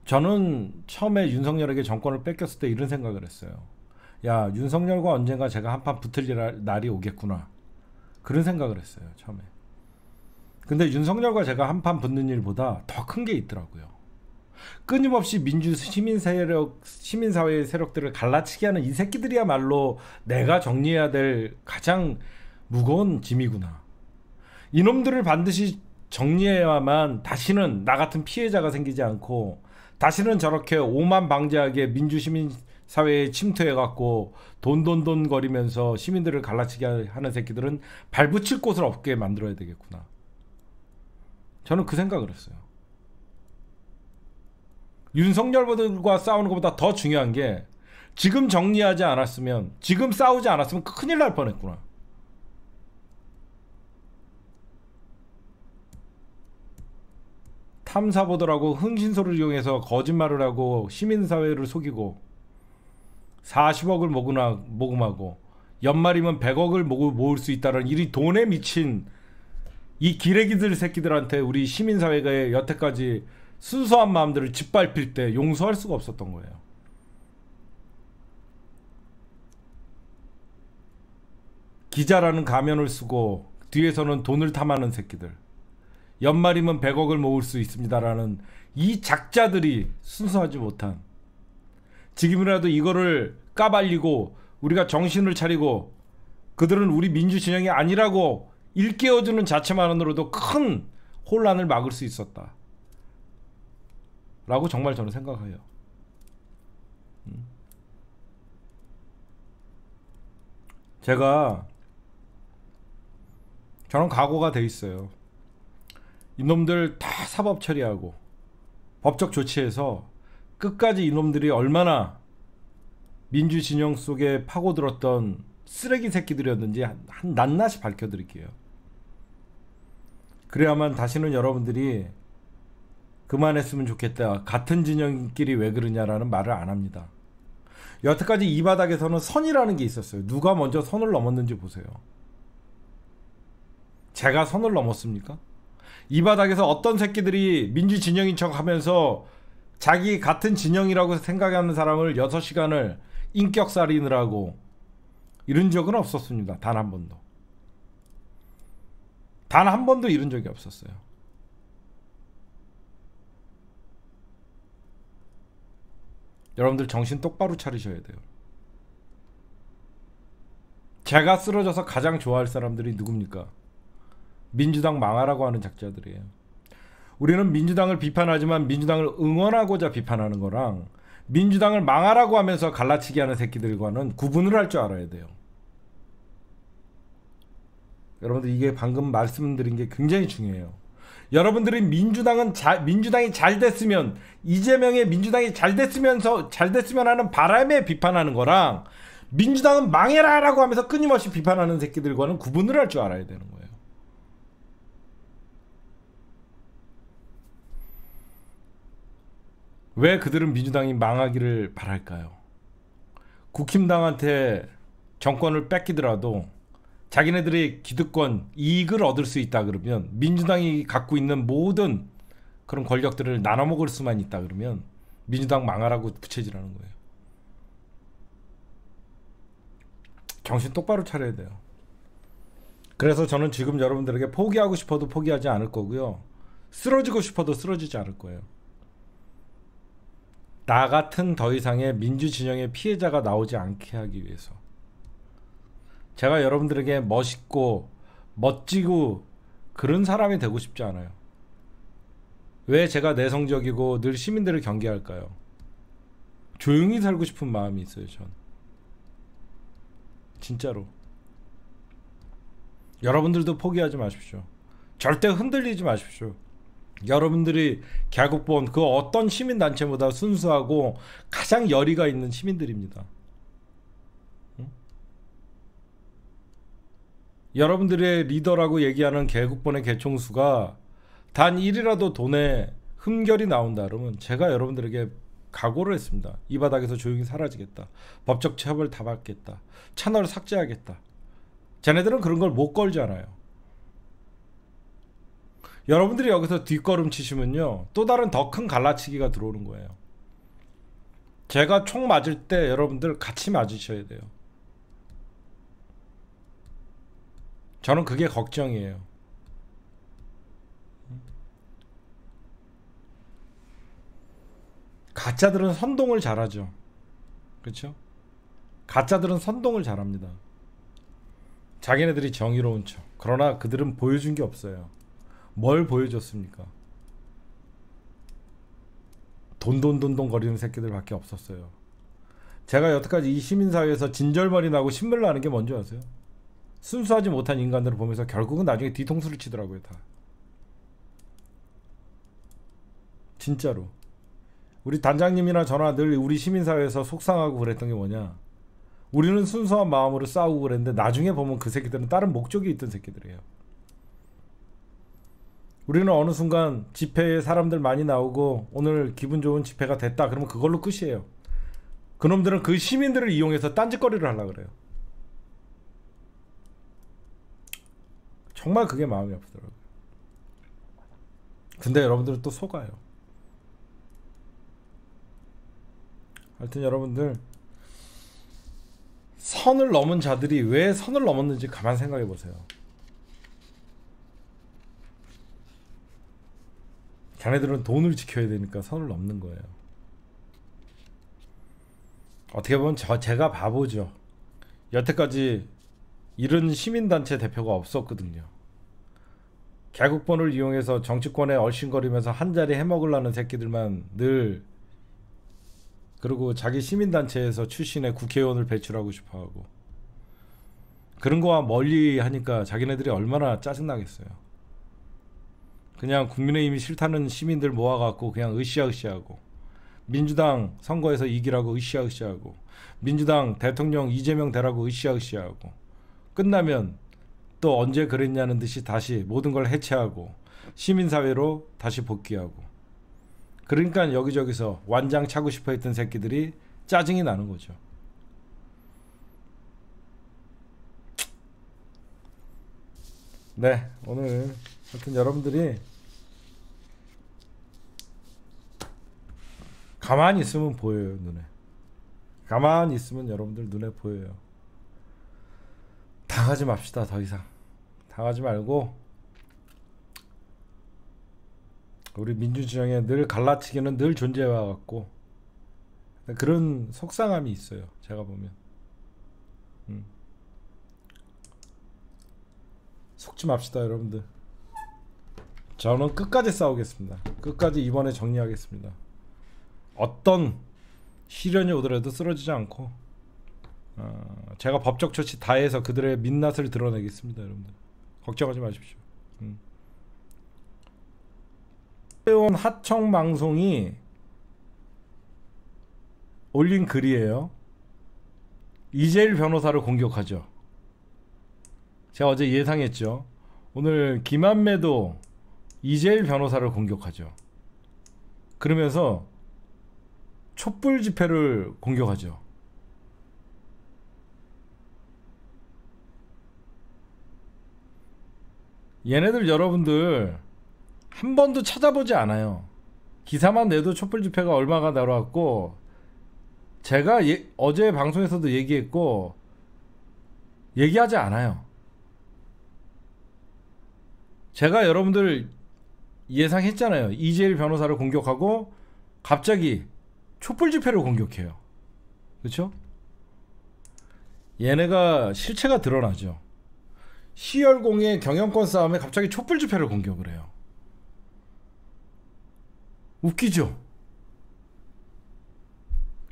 저는 처음에 윤석열에게 정권을 뺏겼을 때 이런 생각을 했어요. 야, 윤석열과 언젠가 제가 한판 붙을 날이 오겠구나. 그런 생각을 했어요, 처음에. 근데 윤석열과 제가 한판 붙는 일보다 더 큰 게 있더라고요. 끊임없이 민주 시민 세력, 시민사회의 세력들을 갈라치게 하는 이 새끼들이야말로 내가 정리해야 될 가장 무거운 짐이구나. 이놈들을 반드시 정리해야만 다시는 나 같은 피해자가 생기지 않고 다시는 저렇게 오만 방지하게 민주시민 사회에 침투해갖고 돈돈돈 거리면서 시민들을 갈라치게 하는 새끼들은 발붙일 곳을 없게 만들어야 되겠구나. 저는 그 생각을 했어요. 윤석열들과 싸우는 것보다 더 중요한 게 지금 정리하지 않았으면 지금 싸우지 않았으면 큰일 날 뻔했구나. 탐사보도라고 흥신소를 이용해서 거짓말을 하고 시민사회를 속이고 40억을 모금하, 모금하고 연말이면 100억을 모을 수 있다는 이 돈에 미친 이 기레기들 새끼들한테 우리 시민사회가 여태까지 순수한 마음들을 짓밟힐 때 용서할 수가 없었던 거예요. 기자라는 가면을 쓰고 뒤에서는 돈을 탐하는 새끼들. 연말이면 100억을 모을 수 있습니다라는 이 작자들이 순수하지 못한 지금이라도 이거를 까발리고 우리가 정신을 차리고 그들은 우리 민주 진영이 아니라고 일깨워주는 자체만으로도 큰 혼란을 막을 수 있었다. 라고 정말 저는 생각해요. 음. 제가 저는 각오가 돼 있어요. 이놈들 다 사법 처리하고 법적 조치해서 끝까지 이놈들이 얼마나 민주 진영 속에 파고들었던 쓰레기 새끼들이었는지 한, 낱낱이 밝혀드릴게요. 그래야만 다시는 여러분들이 그만했으면 좋겠다. 같은 진영끼리 왜 그러냐라는 말을 안 합니다. 여태까지 이 바닥에서는 선이라는 게 있었어요. 누가 먼저 선을 넘었는지 보세요. 제가 선을 넘었습니까? 이 바닥에서 어떤 새끼들이 민주 진영인 척 하면서 자기 같은 진영이라고 생각하는 사람을 6시간을 인격살인을 하고 이런 적은 없었습니다. 단 한 번도. 단 한 번도 이런 적이 없었어요. 여러분들 정신 똑바로 차리셔야 돼요. 제가 쓰러져서 가장 좋아할 사람들이 누굽니까? 민주당 망하라고 하는 작자들이에요. 우리는 민주당을 비판하지만 민주당을 응원하고자 비판하는 거랑 민주당을 망하라고 하면서 갈라치기 하는 새끼들과는 구분을 할 줄 알아야 돼요. 여러분들 이게 방금 말씀드린 게 굉장히 중요해요. 여러분들이 민주당은 자, 민주당이 잘 됐으면 이재명의 민주당이 잘 됐으면서 잘 됐으면 하는 바람에 비판하는 거랑 민주당은 망해라라고 하면서 끊임없이 비판하는 새끼들과는 구분을 할 줄 알아야 되는 거예요. 왜 그들은 민주당이 망하기를 바랄까요? 국힘당한테 정권을 뺏기더라도 자기네들의 기득권 이익을 얻을 수 있다 그러면 민주당이 갖고 있는 모든 그런 권력들을 나눠 먹을 수만 있다 그러면 민주당 망하라고 부채질하는 거예요. 정신 똑바로 차려야 돼요. 그래서 저는 지금 여러분들에게 포기하고 싶어도 포기하지 않을 거고요. 쓰러지고 싶어도 쓰러지지 않을 거예요. 나 같은 더 이상의 민주 진영의 피해자가 나오지 않게 하기 위해서 제가 여러분들에게 멋있고 멋지고 그런 사람이 되고 싶지 않아요. 왜 제가 내성적이고 늘 시민들을 경계할까요? 조용히 살고 싶은 마음이 있어요, 전. 진짜로. 여러분들도 포기하지 마십시오. 절대 흔들리지 마십시오. 여러분들이 계곡 본그 어떤 시민 단체보다 순수하고 가장 열의가 있는 시민들입니다. 응? 여러분들의 리더라고 얘기하는 계국본의 개총수가 단 1이라도 돈에 흠결이 나온다 그러면 제가 여러분들에게 각오를 했습니다. 이 바닥에서 조용히 사라지겠다. 법적 처벌 다 받겠다. 채널 삭제하겠다. 쟤네들은 그런 걸 못 걸잖아요. 여러분들이 여기서 뒷걸음 치시면요 또 다른 더 큰 갈라치기가 들어오는 거예요 제가 총 맞을 때 여러분들 같이 맞으셔야 돼요 저는 그게 걱정이에요 가짜들은 선동을 잘하죠 그렇죠? 가짜들은 선동을 잘합니다 자기네들이 정의로운 척 그러나 그들은 보여준 게 없어요 뭘 보여줬습니까? 돈돈돈돈 거리는 새끼들밖에 없었어요. 제가 여태까지 이 시민사회에서 진절머리 나고 신물나는게 뭔지 아세요? 순수하지 못한 인간들을 보면서 결국은 나중에 뒤통수를 치더라고요 다. 진짜로. 우리 단장님이나 저나 늘 우리 시민사회에서 속상하고 그랬던 게 뭐냐 우리는 순수한 마음으로 싸우고 그랬는데 나중에 보면 그 새끼들은 다른 목적이 있던 새끼들이에요 우리는 어느 순간 집회에 사람들 많이 나오고 오늘 기분 좋은 집회가 됐다 그러면 그걸로 끝이에요. 그놈들은 그 시민들을 이용해서 딴짓거리를 하려 그래요. 정말 그게 마음이 아프더라고요. 근데 여러분들은 또 속아요. 하여튼 여러분들 선을 넘은 자들이 왜 선을 넘었는지 가만 생각해 보세요. 자네들은 돈을 지켜야 되니까 선을 넘는 거예요. 어떻게 보면 저 제가 바보죠. 여태까지 이런 시민단체 대표가 없었거든요. 개국본을 이용해서 정치권에 얼씬거리면서 한 자리 해먹으려는 새끼들만 늘 그리고 자기 시민단체에서 출신의 국회의원을 배출하고 싶어하고 그런 거와 멀리 하니까 자기네들이 얼마나 짜증나겠어요. 그냥 국민의힘이 싫다는 시민들 모아갖고 그냥 으쌰으쌰하고 민주당 선거에서 이기라고 으쌰으쌰하고 민주당 대통령 이재명 되라고 으쌰으쌰하고 끝나면 또 언제 그랬냐는 듯이 다시 모든 걸 해체하고 시민사회로 다시 복귀하고 그러니까 여기저기서 완장 차고 싶어 했던 새끼들이 짜증이 나는 거죠. 네 오늘 하여튼 여러분들이 가만히 있으면 보여요 눈에 가만히 있으면 여러분들 눈에 보여요 당하지 맙시다 더 이상 당하지 말고 우리 민주주의에늘 갈라치기는 늘 존재해왔고 그런 속상함이 있어요 제가 보면 음. 속지 맙시다 여러분들 저는 끝까지 싸우겠습니다 끝까지 이번에 정리하겠습니다 어떤 시련이 오더라도 쓰러지지 않고 어, 제가 법적 조치 다해서 그들의 민낯을 드러내겠습니다, 여러분들. 걱정하지 마십시오. 음. 회원 하청 방송이 올린 글이에요. 이재일 변호사를 공격하죠. 제가 어제 예상했죠. 오늘 김한매도 이재일 변호사를 공격하죠. 그러면서 촛불 집회를 공격하죠. 얘네들 여러분들 한 번도 찾아보지 않아요. 기사만 내도 촛불 집회가 얼마가 날아왔고 제가 예, 어제 방송에서도 얘기했고 얘기하지 않아요. 제가 여러분들 예상했잖아요. 이재일 변호사를 공격하고 갑자기 촛불 집회를 공격해요. 그렇죠? 얘네가 실체가 드러나죠. 시열공의 경영권 싸움에 갑자기 촛불 집회를 공격을 해요. 웃기죠?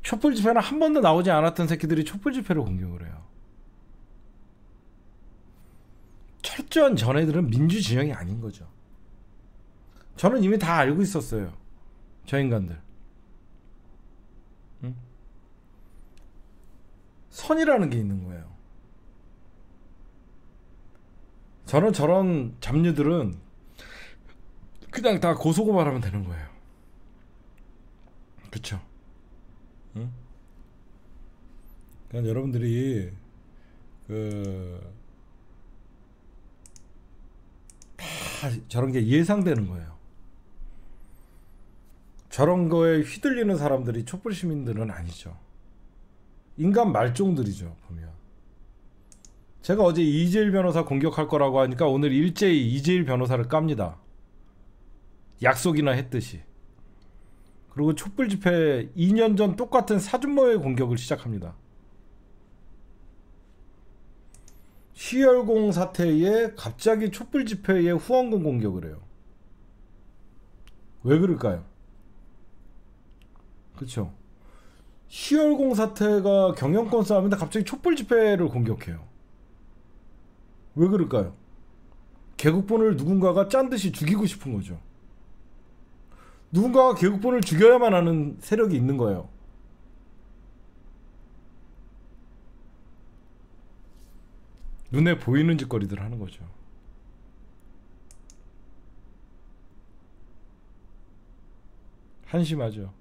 촛불 집회는 한 번도 나오지 않았던 새끼들이 촛불 집회를 공격을 해요. 철저한 전애들은 민주 진영이 아닌 거죠. 저는 이미 다 알고 있었어요. 저 인간들. 선이라는 게 있는 거예요. 저는 저런 잡류들은 그냥 다 고소고발하면 되는 거예요. 그렇 응? 그냥 그러니까 여러분들이 그다 저런 게 예상되는 거예요. 저런 거에 휘둘리는 사람들이 촛불 시민들은 아니죠. 인간 말종들이죠 보면 제가 어제 이재일 변호사 공격할 거라고 하니까 오늘 일제히 이재일 변호사를 깝니다 약속이나 했듯이 그리고 촛불 집회 2년 전 똑같은 사준모의 공격을 시작합니다 시열공 사태에 갑자기 촛불 집회에 후원금 공격을 해요 왜 그럴까요? 그쵸 시열공 사태가 경영권 싸움인데 갑자기 촛불 집회를 공격해요. 왜 그럴까요? 개국본을 누군가가 짠 듯이 죽이고 싶은 거죠. 누군가가 개국본을 죽여야만 하는 세력이 있는 거예요. 눈에 보이는 짓거리들 하는 거죠. 한심하죠.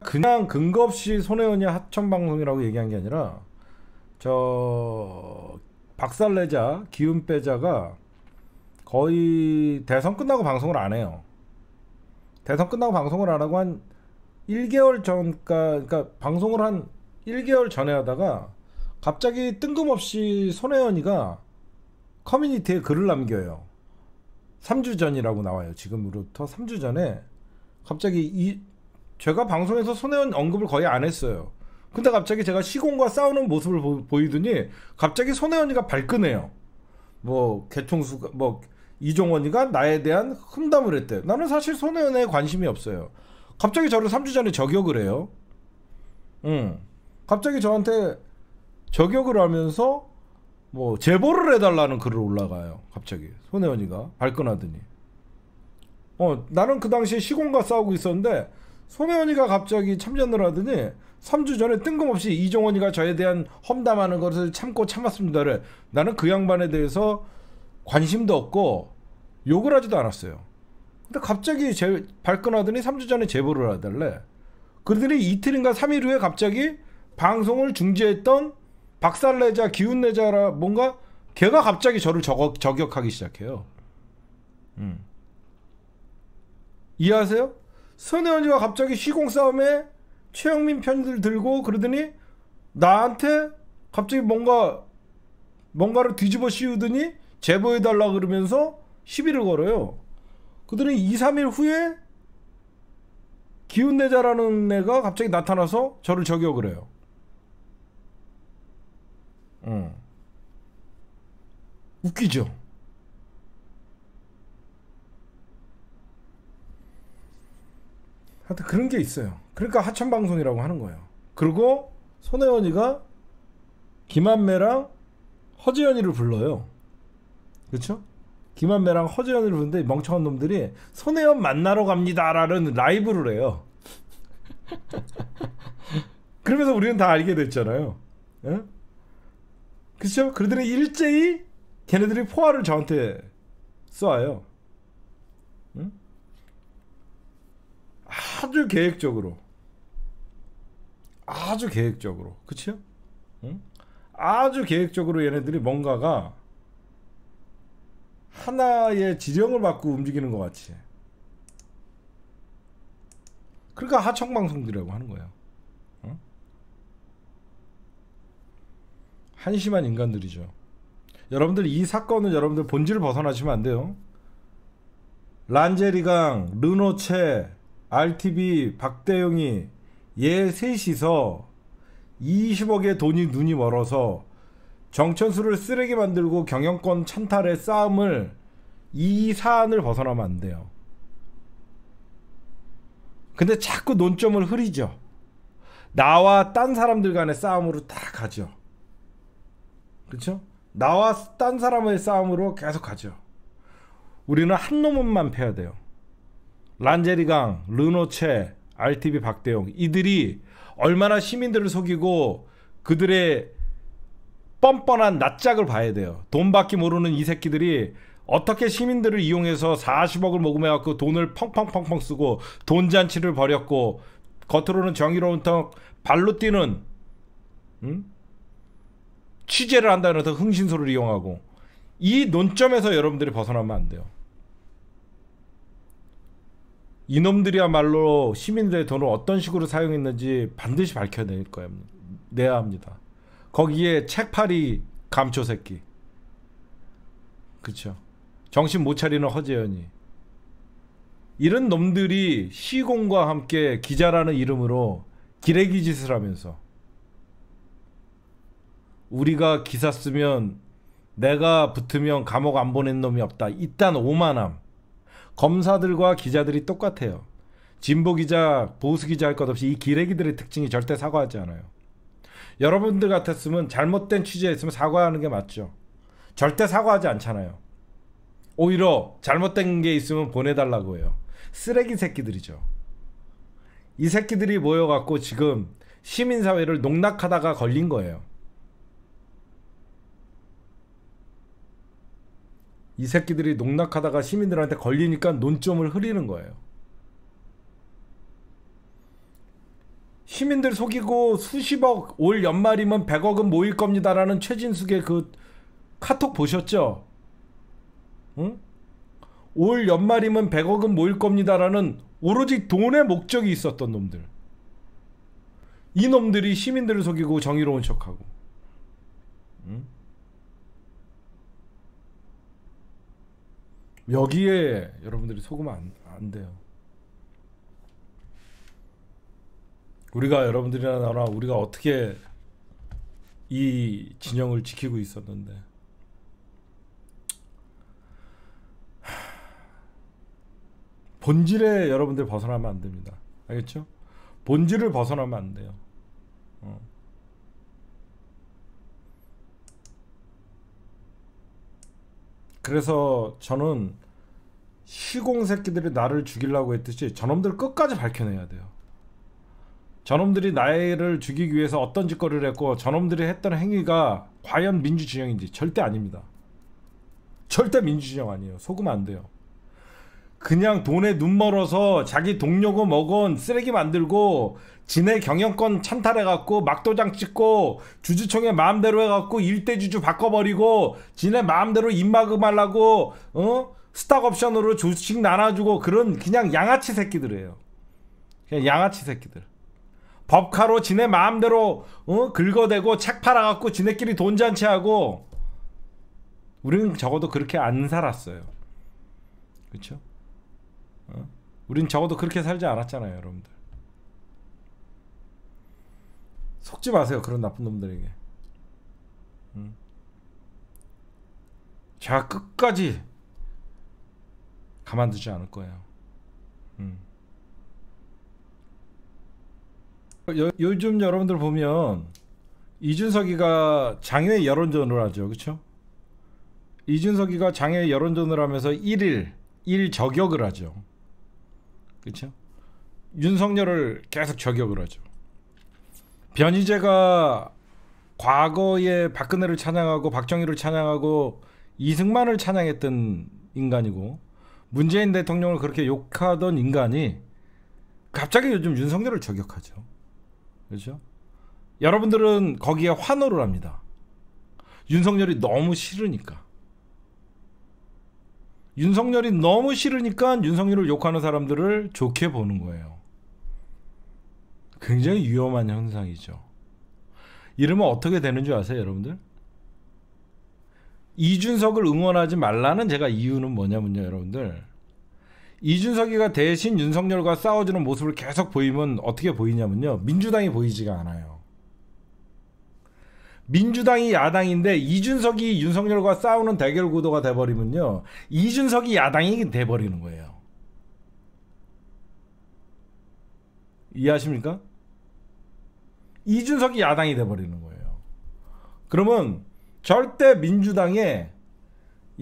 그냥 근거 없이 손혜원이 하청 방송이라고 얘기한 게 아니라 저 박살내자 기운 빼자가 거의 대선 끝나고 방송을 안 해요. 대선 끝나고 방송을 안 하고 한 1개월 전까 그러니까 방송을 한 1개월 전에 하다가 갑자기 뜬금없이 손혜원이가 커뮤니티에 글을 남겨요. 3주 전이라고 나와요. 지금으로부터 3주 전에 갑자기 이 제가 방송에서 손혜원 언급을 거의 안 했어요. 근데 갑자기 제가 시공과 싸우는 모습을 보, 이더니 갑자기 손혜원이가 발끈해요. 뭐 개통수가 뭐 이종원이가 나에 대한 흠담을 했대. 나는 사실 손혜원에 관심이 없어요. 갑자기 저를 3주 전에 저격을 해요. 응. 갑자기 저한테 저격을 하면서 뭐 제보를 해달라는 글을 올라가요. 갑자기 손혜원이가 발끈하더니. 어 나는 그 당시에 시공과 싸우고 있었는데 송혜원이가 갑자기 참전을 하더니 3주 전에 뜬금없이 이종원이가 저에 대한 험담하는 것을 참고 참았습니다를 나는 그 양반에 대해서 관심도 없고 욕을 하지도 않았어요. 근데 갑자기 제, 발끈하더니 3주 전에 제보를 하달래. 그러더니 이틀인가 3일 후에 갑자기 방송을 중지했던 박살내자, 기운내자라 뭔가 걔가 갑자기 저를 저격, 저격하기 시작해요. 음. 이해하세요? 선혜원이가 갑자기 시공 싸움에 최영민 편지를 들고 그러더니 나한테 갑자기 뭔가 뭔가를 뒤집어 씌우더니 제보해달라 그러면서 시비를 걸어요. 그들은 2, 3일 후에 기운내자라는 애가 갑자기 나타나서 저를 저격을 해요. 음. 웃기죠? 하여튼 그런 게 있어요. 그러니까 하천 방송이라고 하는 거예요. 그리고 손혜원이가 김한매랑 허지연이를 불러요. 그렇죠? 김한매랑 허재현을 부르는데 멍청한 놈들이 손혜원 만나러 갑니다라는 라이브를 해요. 그러면서 우리는 다 알게 됐잖아요. 예? 그렇죠? 그러더니 일제히 걔네들이 포화를 저한테 쏴요. 아주 계획적으로 아주 계획적으로 그치요? 응? 아주 계획적으로 얘네들이 뭔가가 하나의 지령을 받고 움직이는 것 같이 그러니까 하청방송들이라고 하는 거예요 응? 한심한 인간들이죠 여러분들 이 사건은 여러분들 본질을 벗어나시면 안 돼요 란제리강, 르노체 RTV 박대영이 얘 셋이서 20억의 돈이 눈이 멀어서 정천수를 쓰레기 만들고 경영권 찬탈의 싸움을 이 사안을 벗어나면 안 돼요. 근데 자꾸 논점을 흐리죠. 나와 딴 사람들 간의 싸움으로 다 가죠. 그렇죠? 나와 딴 사람의 싸움으로 계속 가죠. 우리는 한 놈만 패야 돼요. 란제리강, 르노체, RTV 박대용 이들이 얼마나 시민들을 속이고 그들의 뻔뻔한 낯짝을 봐야 돼요. 돈밖에 모르는 이 새끼들이 어떻게 시민들을 이용해서 40억을 모금해갖고 돈을 펑펑펑펑 쓰고 돈 잔치를 벌였고 겉으로는 정의로운 턱 발로 뛰는 응? 음? 취재를 한다는 흥신소를 이용하고 이 논점에서 여러분들이 벗어나면 안 돼요. 이놈들이야말로 시민들의 돈을 어떤 식으로 사용했는지 반드시 밝혀낼 거예요. 야 합니다. 거기에 책팔이 감초 새끼. 그렇 정신 못 차리는 허재현이. 이런 놈들이 시공과 함께 기자라는 이름으로 기레기 짓을 하면서 우리가 기사 쓰면 내가 붙으면 감옥 안 보낸 놈이 없다. 이딴 오만함. 검사들과 기자들이 똑같아요. 진보 기자, 보수 기자 할 것 없이 이 기레기들의 특징이 절대 사과하지 않아요. 여러분들 같았으면 잘못된 취재했으면 사과하는 게 맞죠. 절대 사과하지 않잖아요. 오히려 잘못된 게 있으면 보내달라고 해요. 쓰레기 새끼들이죠. 이 새끼들이 모여갖고 지금 시민사회를 농락하다가 걸린 거예요. 이 새끼들이 농락하다가 시민들한테 걸리니까 논점을 흐리는 거예요. 시민들 속이고 수십억 올 연말이면 100억은 모일 겁니다라는 최진숙의 그 카톡 보셨죠? 응? 올 연말이면 100억은 모일 겁니다라는 오로지 돈의 목적이 있었던 놈들. 이 놈들이 시민들을 속이고 정의로운 척하고. 응? 여기에 여러분들이 속으면 안, 안 돼요. 우리가 여러분들이나 나나 우리가 어떻게 이 진영을 지키고 있었는데 본질에 여러분들 벗어나면 안 됩니다. 알겠죠? 본질을 벗어나면 안 돼요. 어. 그래서 저는 시공 새끼들이 나를 죽이려고 했듯이 저놈들 끝까지 밝혀내야 돼요. 저놈들이 나를 죽이기 위해서 어떤 짓거리를 했고 저놈들이 했던 행위가 과연 민주진영인지 절대 아닙니다. 절대 민주진영 아니에요. 속으면 안 돼요. 그냥 돈에 눈 멀어서 자기 동료고 먹은 쓰레기 만들고 지네 경영권 찬탈해갖고 막도장 찍고 주주총회 마음대로 해갖고 일대주주 바꿔버리고 지네 마음대로 입막음하려고 어? 스탁옵션으로 주식 나눠주고 그런 그냥 양아치 새끼들이에요 그냥 양아치 새끼들 법카로 지네 마음대로 어? 긁어대고 책 팔아갖고 지네끼리 돈잔치하고 우리는 적어도 그렇게 안 살았어요 그렇죠? 어? 우린 적어도 그렇게 살지 않았잖아요, 여러분들. 속지 마세요, 그런 나쁜 놈들에게. 음. 제가 끝까지 가만두지 않을 거예요. 음. 요, 요즘 여러분들 보면 이준석이가 장외 여론전을 하죠, 그렇죠? 이준석이가 장외 여론전을 하면서 1일 1 저격을 하죠. 그렇죠? 윤석열을 계속 저격을 하죠. 변희재가 과거에 박근혜를 찬양하고 박정희를 찬양하고 이승만을 찬양했던 인간이고 문재인 대통령을 그렇게 욕하던 인간이 갑자기 요즘 윤석열을 저격하죠. 그렇죠? 여러분들은 거기에 환호를 합니다. 윤석열이 너무 싫으니까. 윤석열이 너무 싫으니까 윤석열을 욕하는 사람들을 좋게 보는 거예요. 굉장히 위험한 현상이죠. 이러면 어떻게 되는 줄 아세요, 여러분들? 이준석을 응원하지 말라는 제가 이유는 뭐냐면요, 여러분들. 이준석이가 대신 윤석열과 싸워주는 모습을 계속 보이면 어떻게 보이냐면요. 민주당이 보이지가 않아요. 민주당이 야당인데 이준석이 윤석열과 싸우는 대결 구도가 돼버리면요. 이준석이 야당이 돼버리는 거예요. 이해하십니까? 이준석이 야당이 돼버리는 거예요. 그러면 절대 민주당에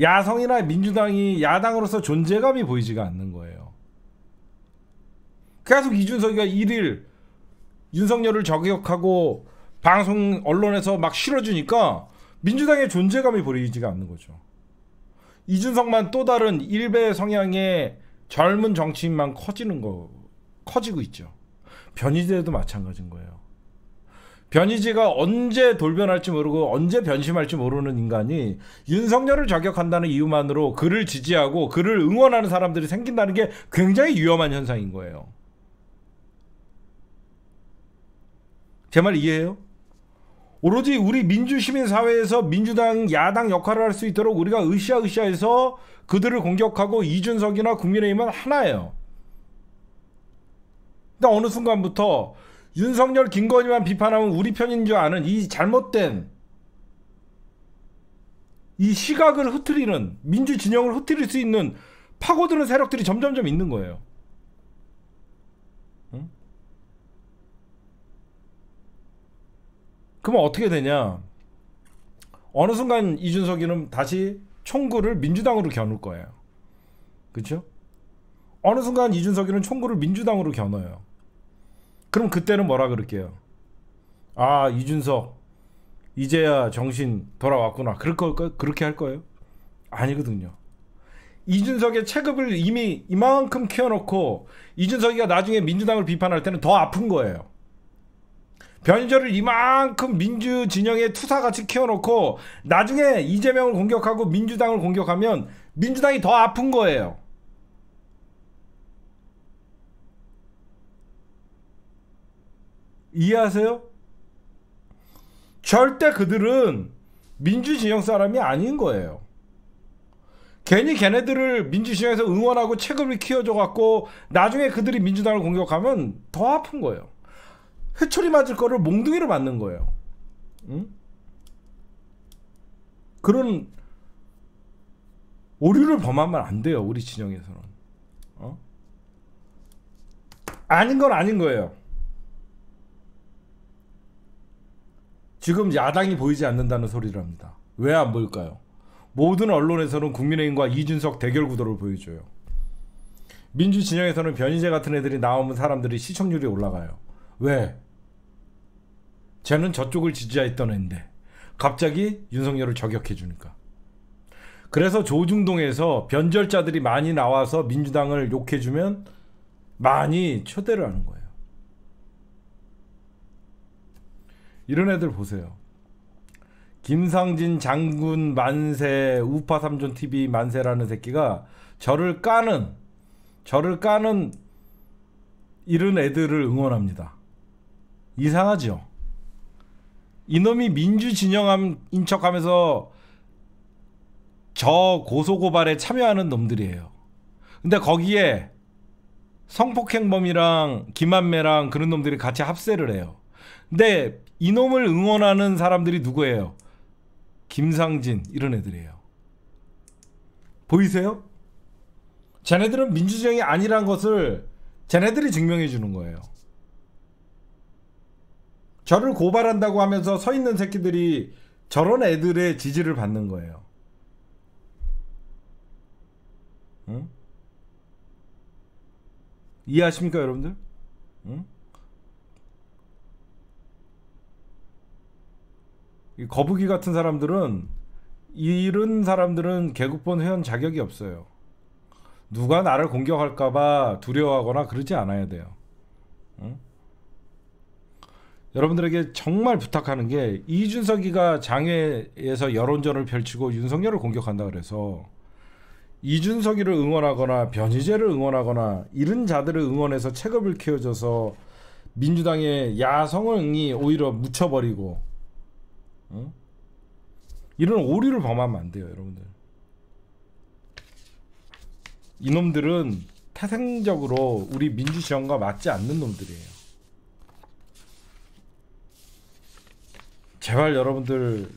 야성이나 민주당이 야당으로서 존재감이 보이지가 않는 거예요. 계속 이준석이가 1일 윤석열을 저격하고 방송 언론에서 막 실어주니까 민주당의 존재감이 보이지가 않는 거죠. 이준석만 또 다른 일베 성향의 젊은 정치인만 커지는 거 커지고 있죠. 변희재도 마찬가지인 거예요. 변희재가 언제 돌변할지 모르고 언제 변심할지 모르는 인간이 윤석열을 저격한다는 이유만으로 그를 지지하고 그를 응원하는 사람들이 생긴다는 게 굉장히 위험한 현상인 거예요. 제 말 이해해요? 오로지 우리 민주시민사회에서 민주당 야당 역할을 할 수 있도록 우리가 으쌰으쌰해서 그들을 공격하고 이준석이나 국민의힘은 하나예요. 근데 그러니까 어느 순간부터 윤석열, 김건희만 비판하면 우리 편인 줄 아는 이 잘못된 이 시각을 흐트리는 민주 진영을 흐트릴 수 있는 파고드는 세력들이 점점점 있는 거예요. 그럼 어떻게 되냐? 어느 순간 이준석이는 다시 총구를 민주당으로 겨눌 거예요. 그렇죠? 어느 순간 이준석이는 총구를 민주당으로 겨눠요. 그럼 그때는 뭐라 그럴게요? 아 이준석 이제야 정신 돌아왔구나. 그럴 거 그렇게 할 거예요? 아니거든요. 이준석의 체급을 이미 이만큼 키워놓고 이준석이가 나중에 민주당을 비판할 때는 더 아픈 거예요. 변희재를 이만큼 민주 진영의 투사같이 키워놓고 나중에 이재명을 공격하고 민주당을 공격하면 민주당이 더 아픈 거예요. 이해하세요? 절대 그들은 민주진영 사람이 아닌 거예요. 괜히 걔네들을 민주진영에서 응원하고 체급을 키워줘갖고 나중에 그들이 민주당을 공격하면 더 아픈 거예요. 회초리 맞을 거를 몽둥이로 맞는 거예요. 응? 그런 오류를 범하면 안 돼요. 우리 진영에서는. 어? 아닌 건 아닌 거예요. 지금 야당이 보이지 않는다는 소리를 합니다. 왜 안 보일까요? 모든 언론에서는 국민의힘과 이준석 대결 구도를 보여줘요. 민주 진영에서는 변희재 같은 애들이 나오면 사람들이 시청률이 올라가요. 왜? 쟤는 저쪽을 지지했던 애인데 갑자기 윤석열을 저격해 주니까. 그래서 조중동에서 변절자들이 많이 나와서 민주당을 욕해 주면 많이 초대를 하는 거예요. 이런 애들 보세요. 김상진 장군 만세 우파 삼존 TV 만세라는 새끼가 저를 까는 저를 까는 이런 애들을 응원합니다. 이상하죠. 이놈이 민주 진영인 척하면서 저 고소고발에 참여하는 놈들이에요. 근데 거기에 성폭행범이랑 김한매랑 그런 놈들이 같이 합세를 해요. 근데 이놈을 응원하는 사람들이 누구예요? 김상진 이런 애들이에요. 보이세요? 쟤네들은 민주주의이 아니란 것을 쟤네들이 증명해 주는 거예요. 저를 고발한다고 하면서 서 있는 새끼들이 저런 애들의 지지를 받는 거예요. 응? 이해하십니까, 여러분들? 응? 거북이 같은 사람들은 이런 사람들은 개국본 회원 자격이 없어요. 누가 나를 공격할까봐 두려워하거나 그러지 않아야 돼요. 응? 여러분들에게 정말 부탁하는 게 이준석이가 장외에서 여론전을 펼치고 윤석열을 공격한다 그래서 이준석이를 응원하거나 변희재를 응원하거나 이런 자들을 응원해서 체급을 키워줘서 민주당의 야성이 오히려 묻혀버리고 어? 이런 오류를 범하면 안 돼요 여러분들 이놈들은 태생적으로 우리 민주시험과 맞지 않는 놈들이에요 제발 여러분들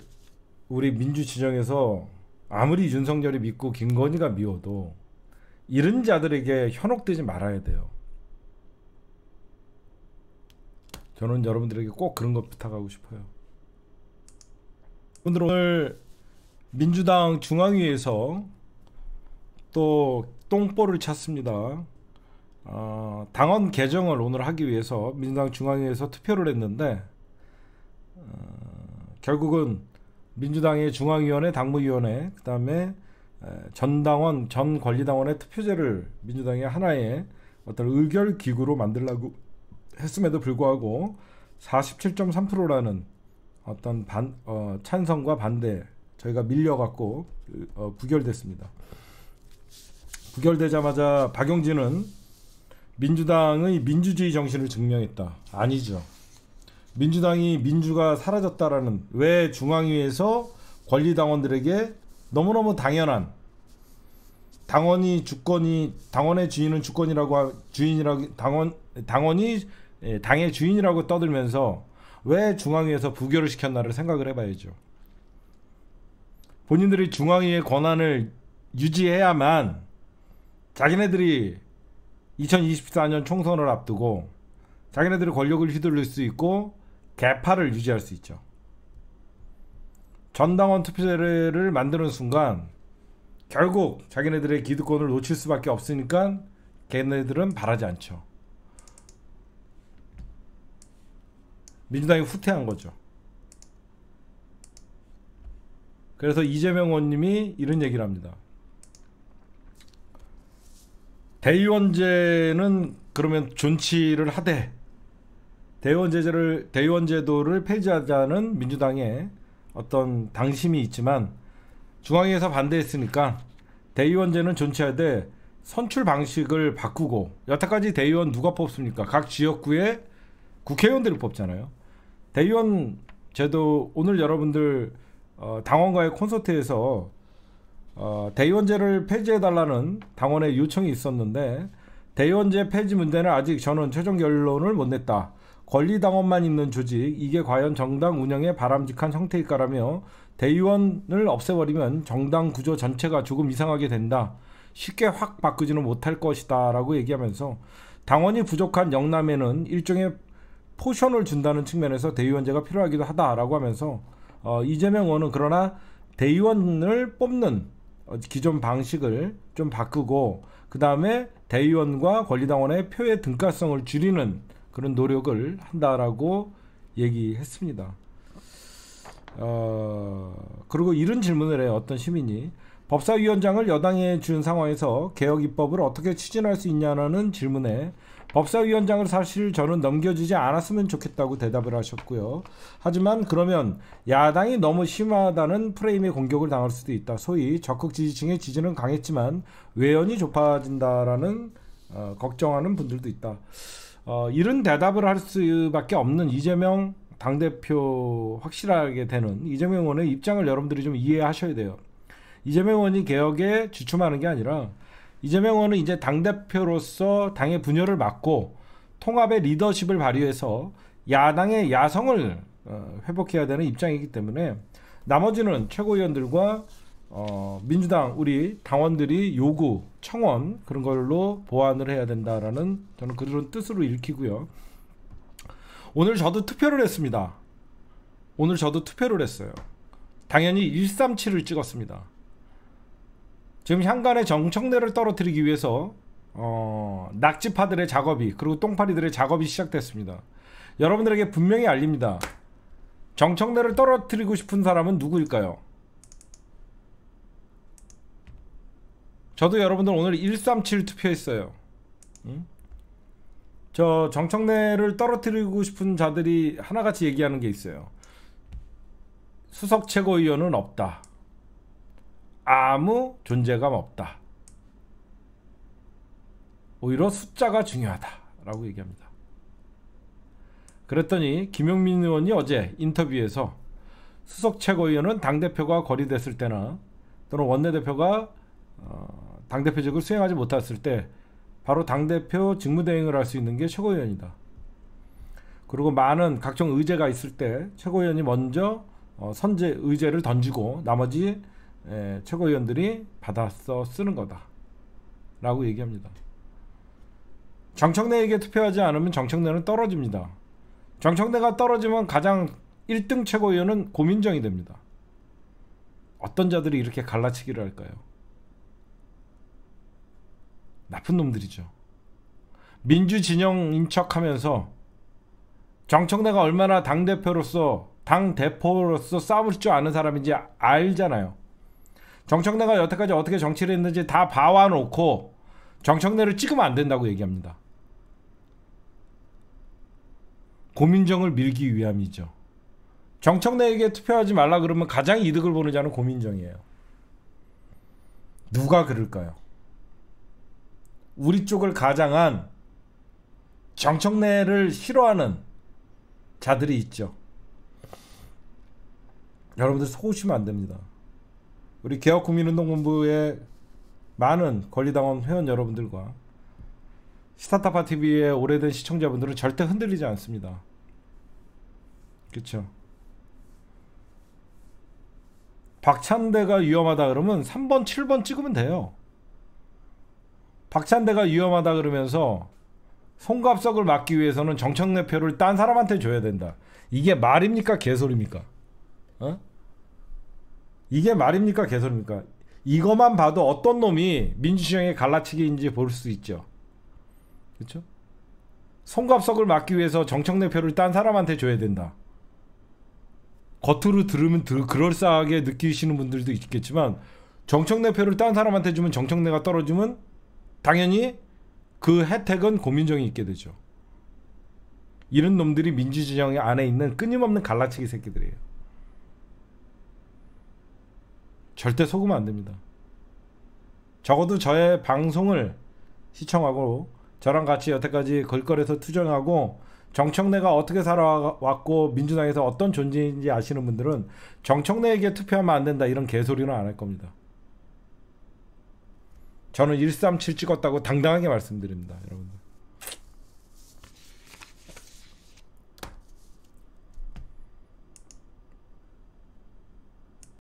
우리 민주 지정에서 아무리 윤석열이 믿고 김건희가 미워도 이런 자들에게 현혹되지 말아야 돼요. 저는 여러분들에게 꼭 그런 것 부탁하고 싶어요. 오늘 오늘 민주당 중앙위에서 또 똥볼을 찼습니다. 어, 당원 개정을 오늘 하기 위해서 민주당 중앙위에서 투표를 했는데 어, 결국은 민주당의 중앙위원회, 당무위원회, 그 다음에 전당원, 전 권리당원의 투표제를 민주당이 하나의 어떤 의결 기구로 만들라고 했음에도 불구하고 47.3%라는 어떤 반, 어, 찬성과 반대 저희가 밀려갖고 그, 어, 부결됐습니다. 부결되자마자 박용진은 민주당의 민주주의 정신을 증명했다. 아니죠. 민주당이 민주가 사라졌다라는 왜 중앙위에서 권리당원들에게 너무너무 당연한 당원이 주권이 당원의 주인은 주권이라고 하, 주인이라고 당원 당원이 예, 당의 주인이라고 떠들면서 왜 중앙위에서 부결을 시켰나를 생각을 해봐야죠. 본인들이 중앙위의 권한을 유지해야만 자기네들이 2024년 총선을 앞두고 자기네들의 권력을 휘둘릴 수 있고 개파를 유지할 수 있죠. 전당원 투표제를 만드는 순간 결국 자기네들의 기득권을 놓칠 수밖에 없으니까 걔네들은 바라지 않죠. 민주당이 후퇴한 거죠. 그래서 이재명 의원님이 이런 얘기를 합니다. 대의원제는 그러면 존치를 하되 대의원 제도를 대의원 제도를 폐지하자는 민주당의 어떤 당심이 있지만 중앙위에서 반대했으니까 대의원제는 존치하되 선출 방식을 바꾸고 여태까지 대의원 누가 뽑습니까? 각 지역구에 국회의원들을 뽑잖아요. 대의원 제도 오늘 여러분들 어, 당원과의 콘서트에서 어, 대의원제를 폐지해달라는 당원의 요청이 있었는데 대의원제 폐지 문제는 아직 저는 최종 결론을 못 냈다. 권리당원만 있는 조직 이게 과연 정당 운영의 바람직한 형태일까라며 대의원을 없애버리면 정당 구조 전체가 조금 이상하게 된다. 쉽게 확 바꾸지는 못할 것이다 라고 얘기하면서 당원이 부족한 영남에는 일종의 포션을 준다는 측면에서 대의원제가 필요하기도 하다라고 하면서 어, 이재명 의원은 그러나 대의원을 뽑는 기존 방식을 좀 바꾸고 그 다음에 대의원과 권리당원의 표의 등가성을 줄이는 그런 노력을 한다라고 얘기했습니다. 어, 그리고 이런 질문을 해 어떤 시민이 법사위원장을 여당에 준 상황에서 개혁 입법을 어떻게 추진할 수 있냐는 질문에 법사위원장을 사실 저는 넘겨주지 않았으면 좋겠다고 대답을 하셨고요. 하지만 그러면 야당이 너무 심하다는 프레임의 공격을 당할 수도 있다. 소위 적극 지지층의 지지는 강했지만 외연이 좁아진다라는 어, 걱정하는 분들도 있다. 어, 이런 대답을 할 수밖에 없는 이재명 당대표 확실하게 되는 이재명 의원의 입장을 여러분들이 좀 이해하셔야 돼요. 이재명 의원이 개혁에 주춤하는 게 아니라 이재명 의원은 이제 당대표로서 당의 분열을 막고 통합의 리더십을 발휘해서 야당의 야성을 어, 회복해야 되는 입장이기 때문에 나머지는 최고위원들과 어, 민주당 우리 당원들이 요구 청원 그런 걸로 보완을 해야 된다라는 저는 그런 뜻으로 읽히고요. 오늘 저도 투표를 했습니다. 오늘 저도 투표를 했어요. 당연히 137을 찍었습니다. 지금 현관에 정청대를 떨어뜨리기 위해서 어, 낙지파들의 작업이 그리고 똥파리들의 작업이 시작됐습니다. 여러분들에게 분명히 알립니다. 정청대를 떨어뜨리고 싶은 사람은 누구일까요? 저도 여러분들 오늘 137 투표했어요 응? 저 정청래를 떨어뜨리고 싶은 자들이 하나같이 얘기하는 게 있어요 수석 최고위원은 없다 아무 존재감 없다 오히려 숫자가 중요하다 라고 얘기합니다 그랬더니 김용민 의원이 어제 인터뷰에서 수석 최고위원은 당대표가 거리됐을 때나 또는 원내대표가 어, 당 대표직을 수행하지 못했을 때 바로 당 대표 직무대행을 할 수 있는 게 최고위원이다. 그리고 많은 각종 의제가 있을 때 최고위원이 먼저 어, 선제 의제를 던지고 나머지 최고위원들이 받아서 쓰는 거다라고 얘기합니다. 정청래에게 투표하지 않으면 정청래는 떨어집니다. 정청래가 떨어지면 가장 1등 최고위원은 고민정이 됩니다. 어떤 자들이 이렇게 갈라치기를 할까요? 나쁜 놈들이죠. 민주 진영인 척하면서 정청래가 얼마나 당 대표로서 당 대표로서 싸울 줄 아는 사람인지 알잖아요. 정청래가 여태까지 어떻게 정치를 했는지 다 봐와놓고 정청래를 찍으면 안 된다고 얘기합니다. 고민정을 밀기 위함이죠. 정청래에게 투표하지 말라 그러면 가장 이득을 보는 자는 고민정이에요. 누가 그럴까요? 우리 쪽을 가장한 정청래를 싫어하는 자들이 있죠. 여러분들 속으시면 안 됩니다. 우리 개혁국민운동본부의 많은 권리당원 회원 여러분들과 스타타파 TV의 오래된 시청자분들은 절대 흔들리지 않습니다. 그렇죠. 박찬대가 위험하다 그러면 3번, 7번 찍으면 돼요. 박찬대가 위험하다 그러면서 송갑석을 막기 위해서는 정청래 표를 딴 사람한테 줘야 된다. 이게 말입니까? 개소리입니까? 어? 이게 말입니까? 개소리입니까? 이것만 봐도 어떤 놈이 민주시형의 갈라치기인지 볼 수 있죠. 그렇죠? 송갑석을 막기 위해서 정청래 표를 딴 사람한테 줘야 된다. 겉으로 들으면 들, 그럴싸하게 느끼시는 분들도 있겠지만 정청래 표를 딴 사람한테 주면 정청래가 떨어지면 당연히 그 혜택은 고민정이 있게 되죠. 이런 놈들이 민주진영 안에 있는 끊임없는 갈라치기 새끼들이에요. 절대 속으면 안 됩니다. 적어도 저의 방송을 시청하고 저랑 같이 여태까지 걸걸에서 투쟁하고 정청래가 어떻게 살아왔고 민주당에서 어떤 존재인지 아시는 분들은 정청래에게 투표하면 안 된다 이런 개소리는 안 할 겁니다. 저는 137 찍었다고 당당하게 말씀드립니다, 여러분들.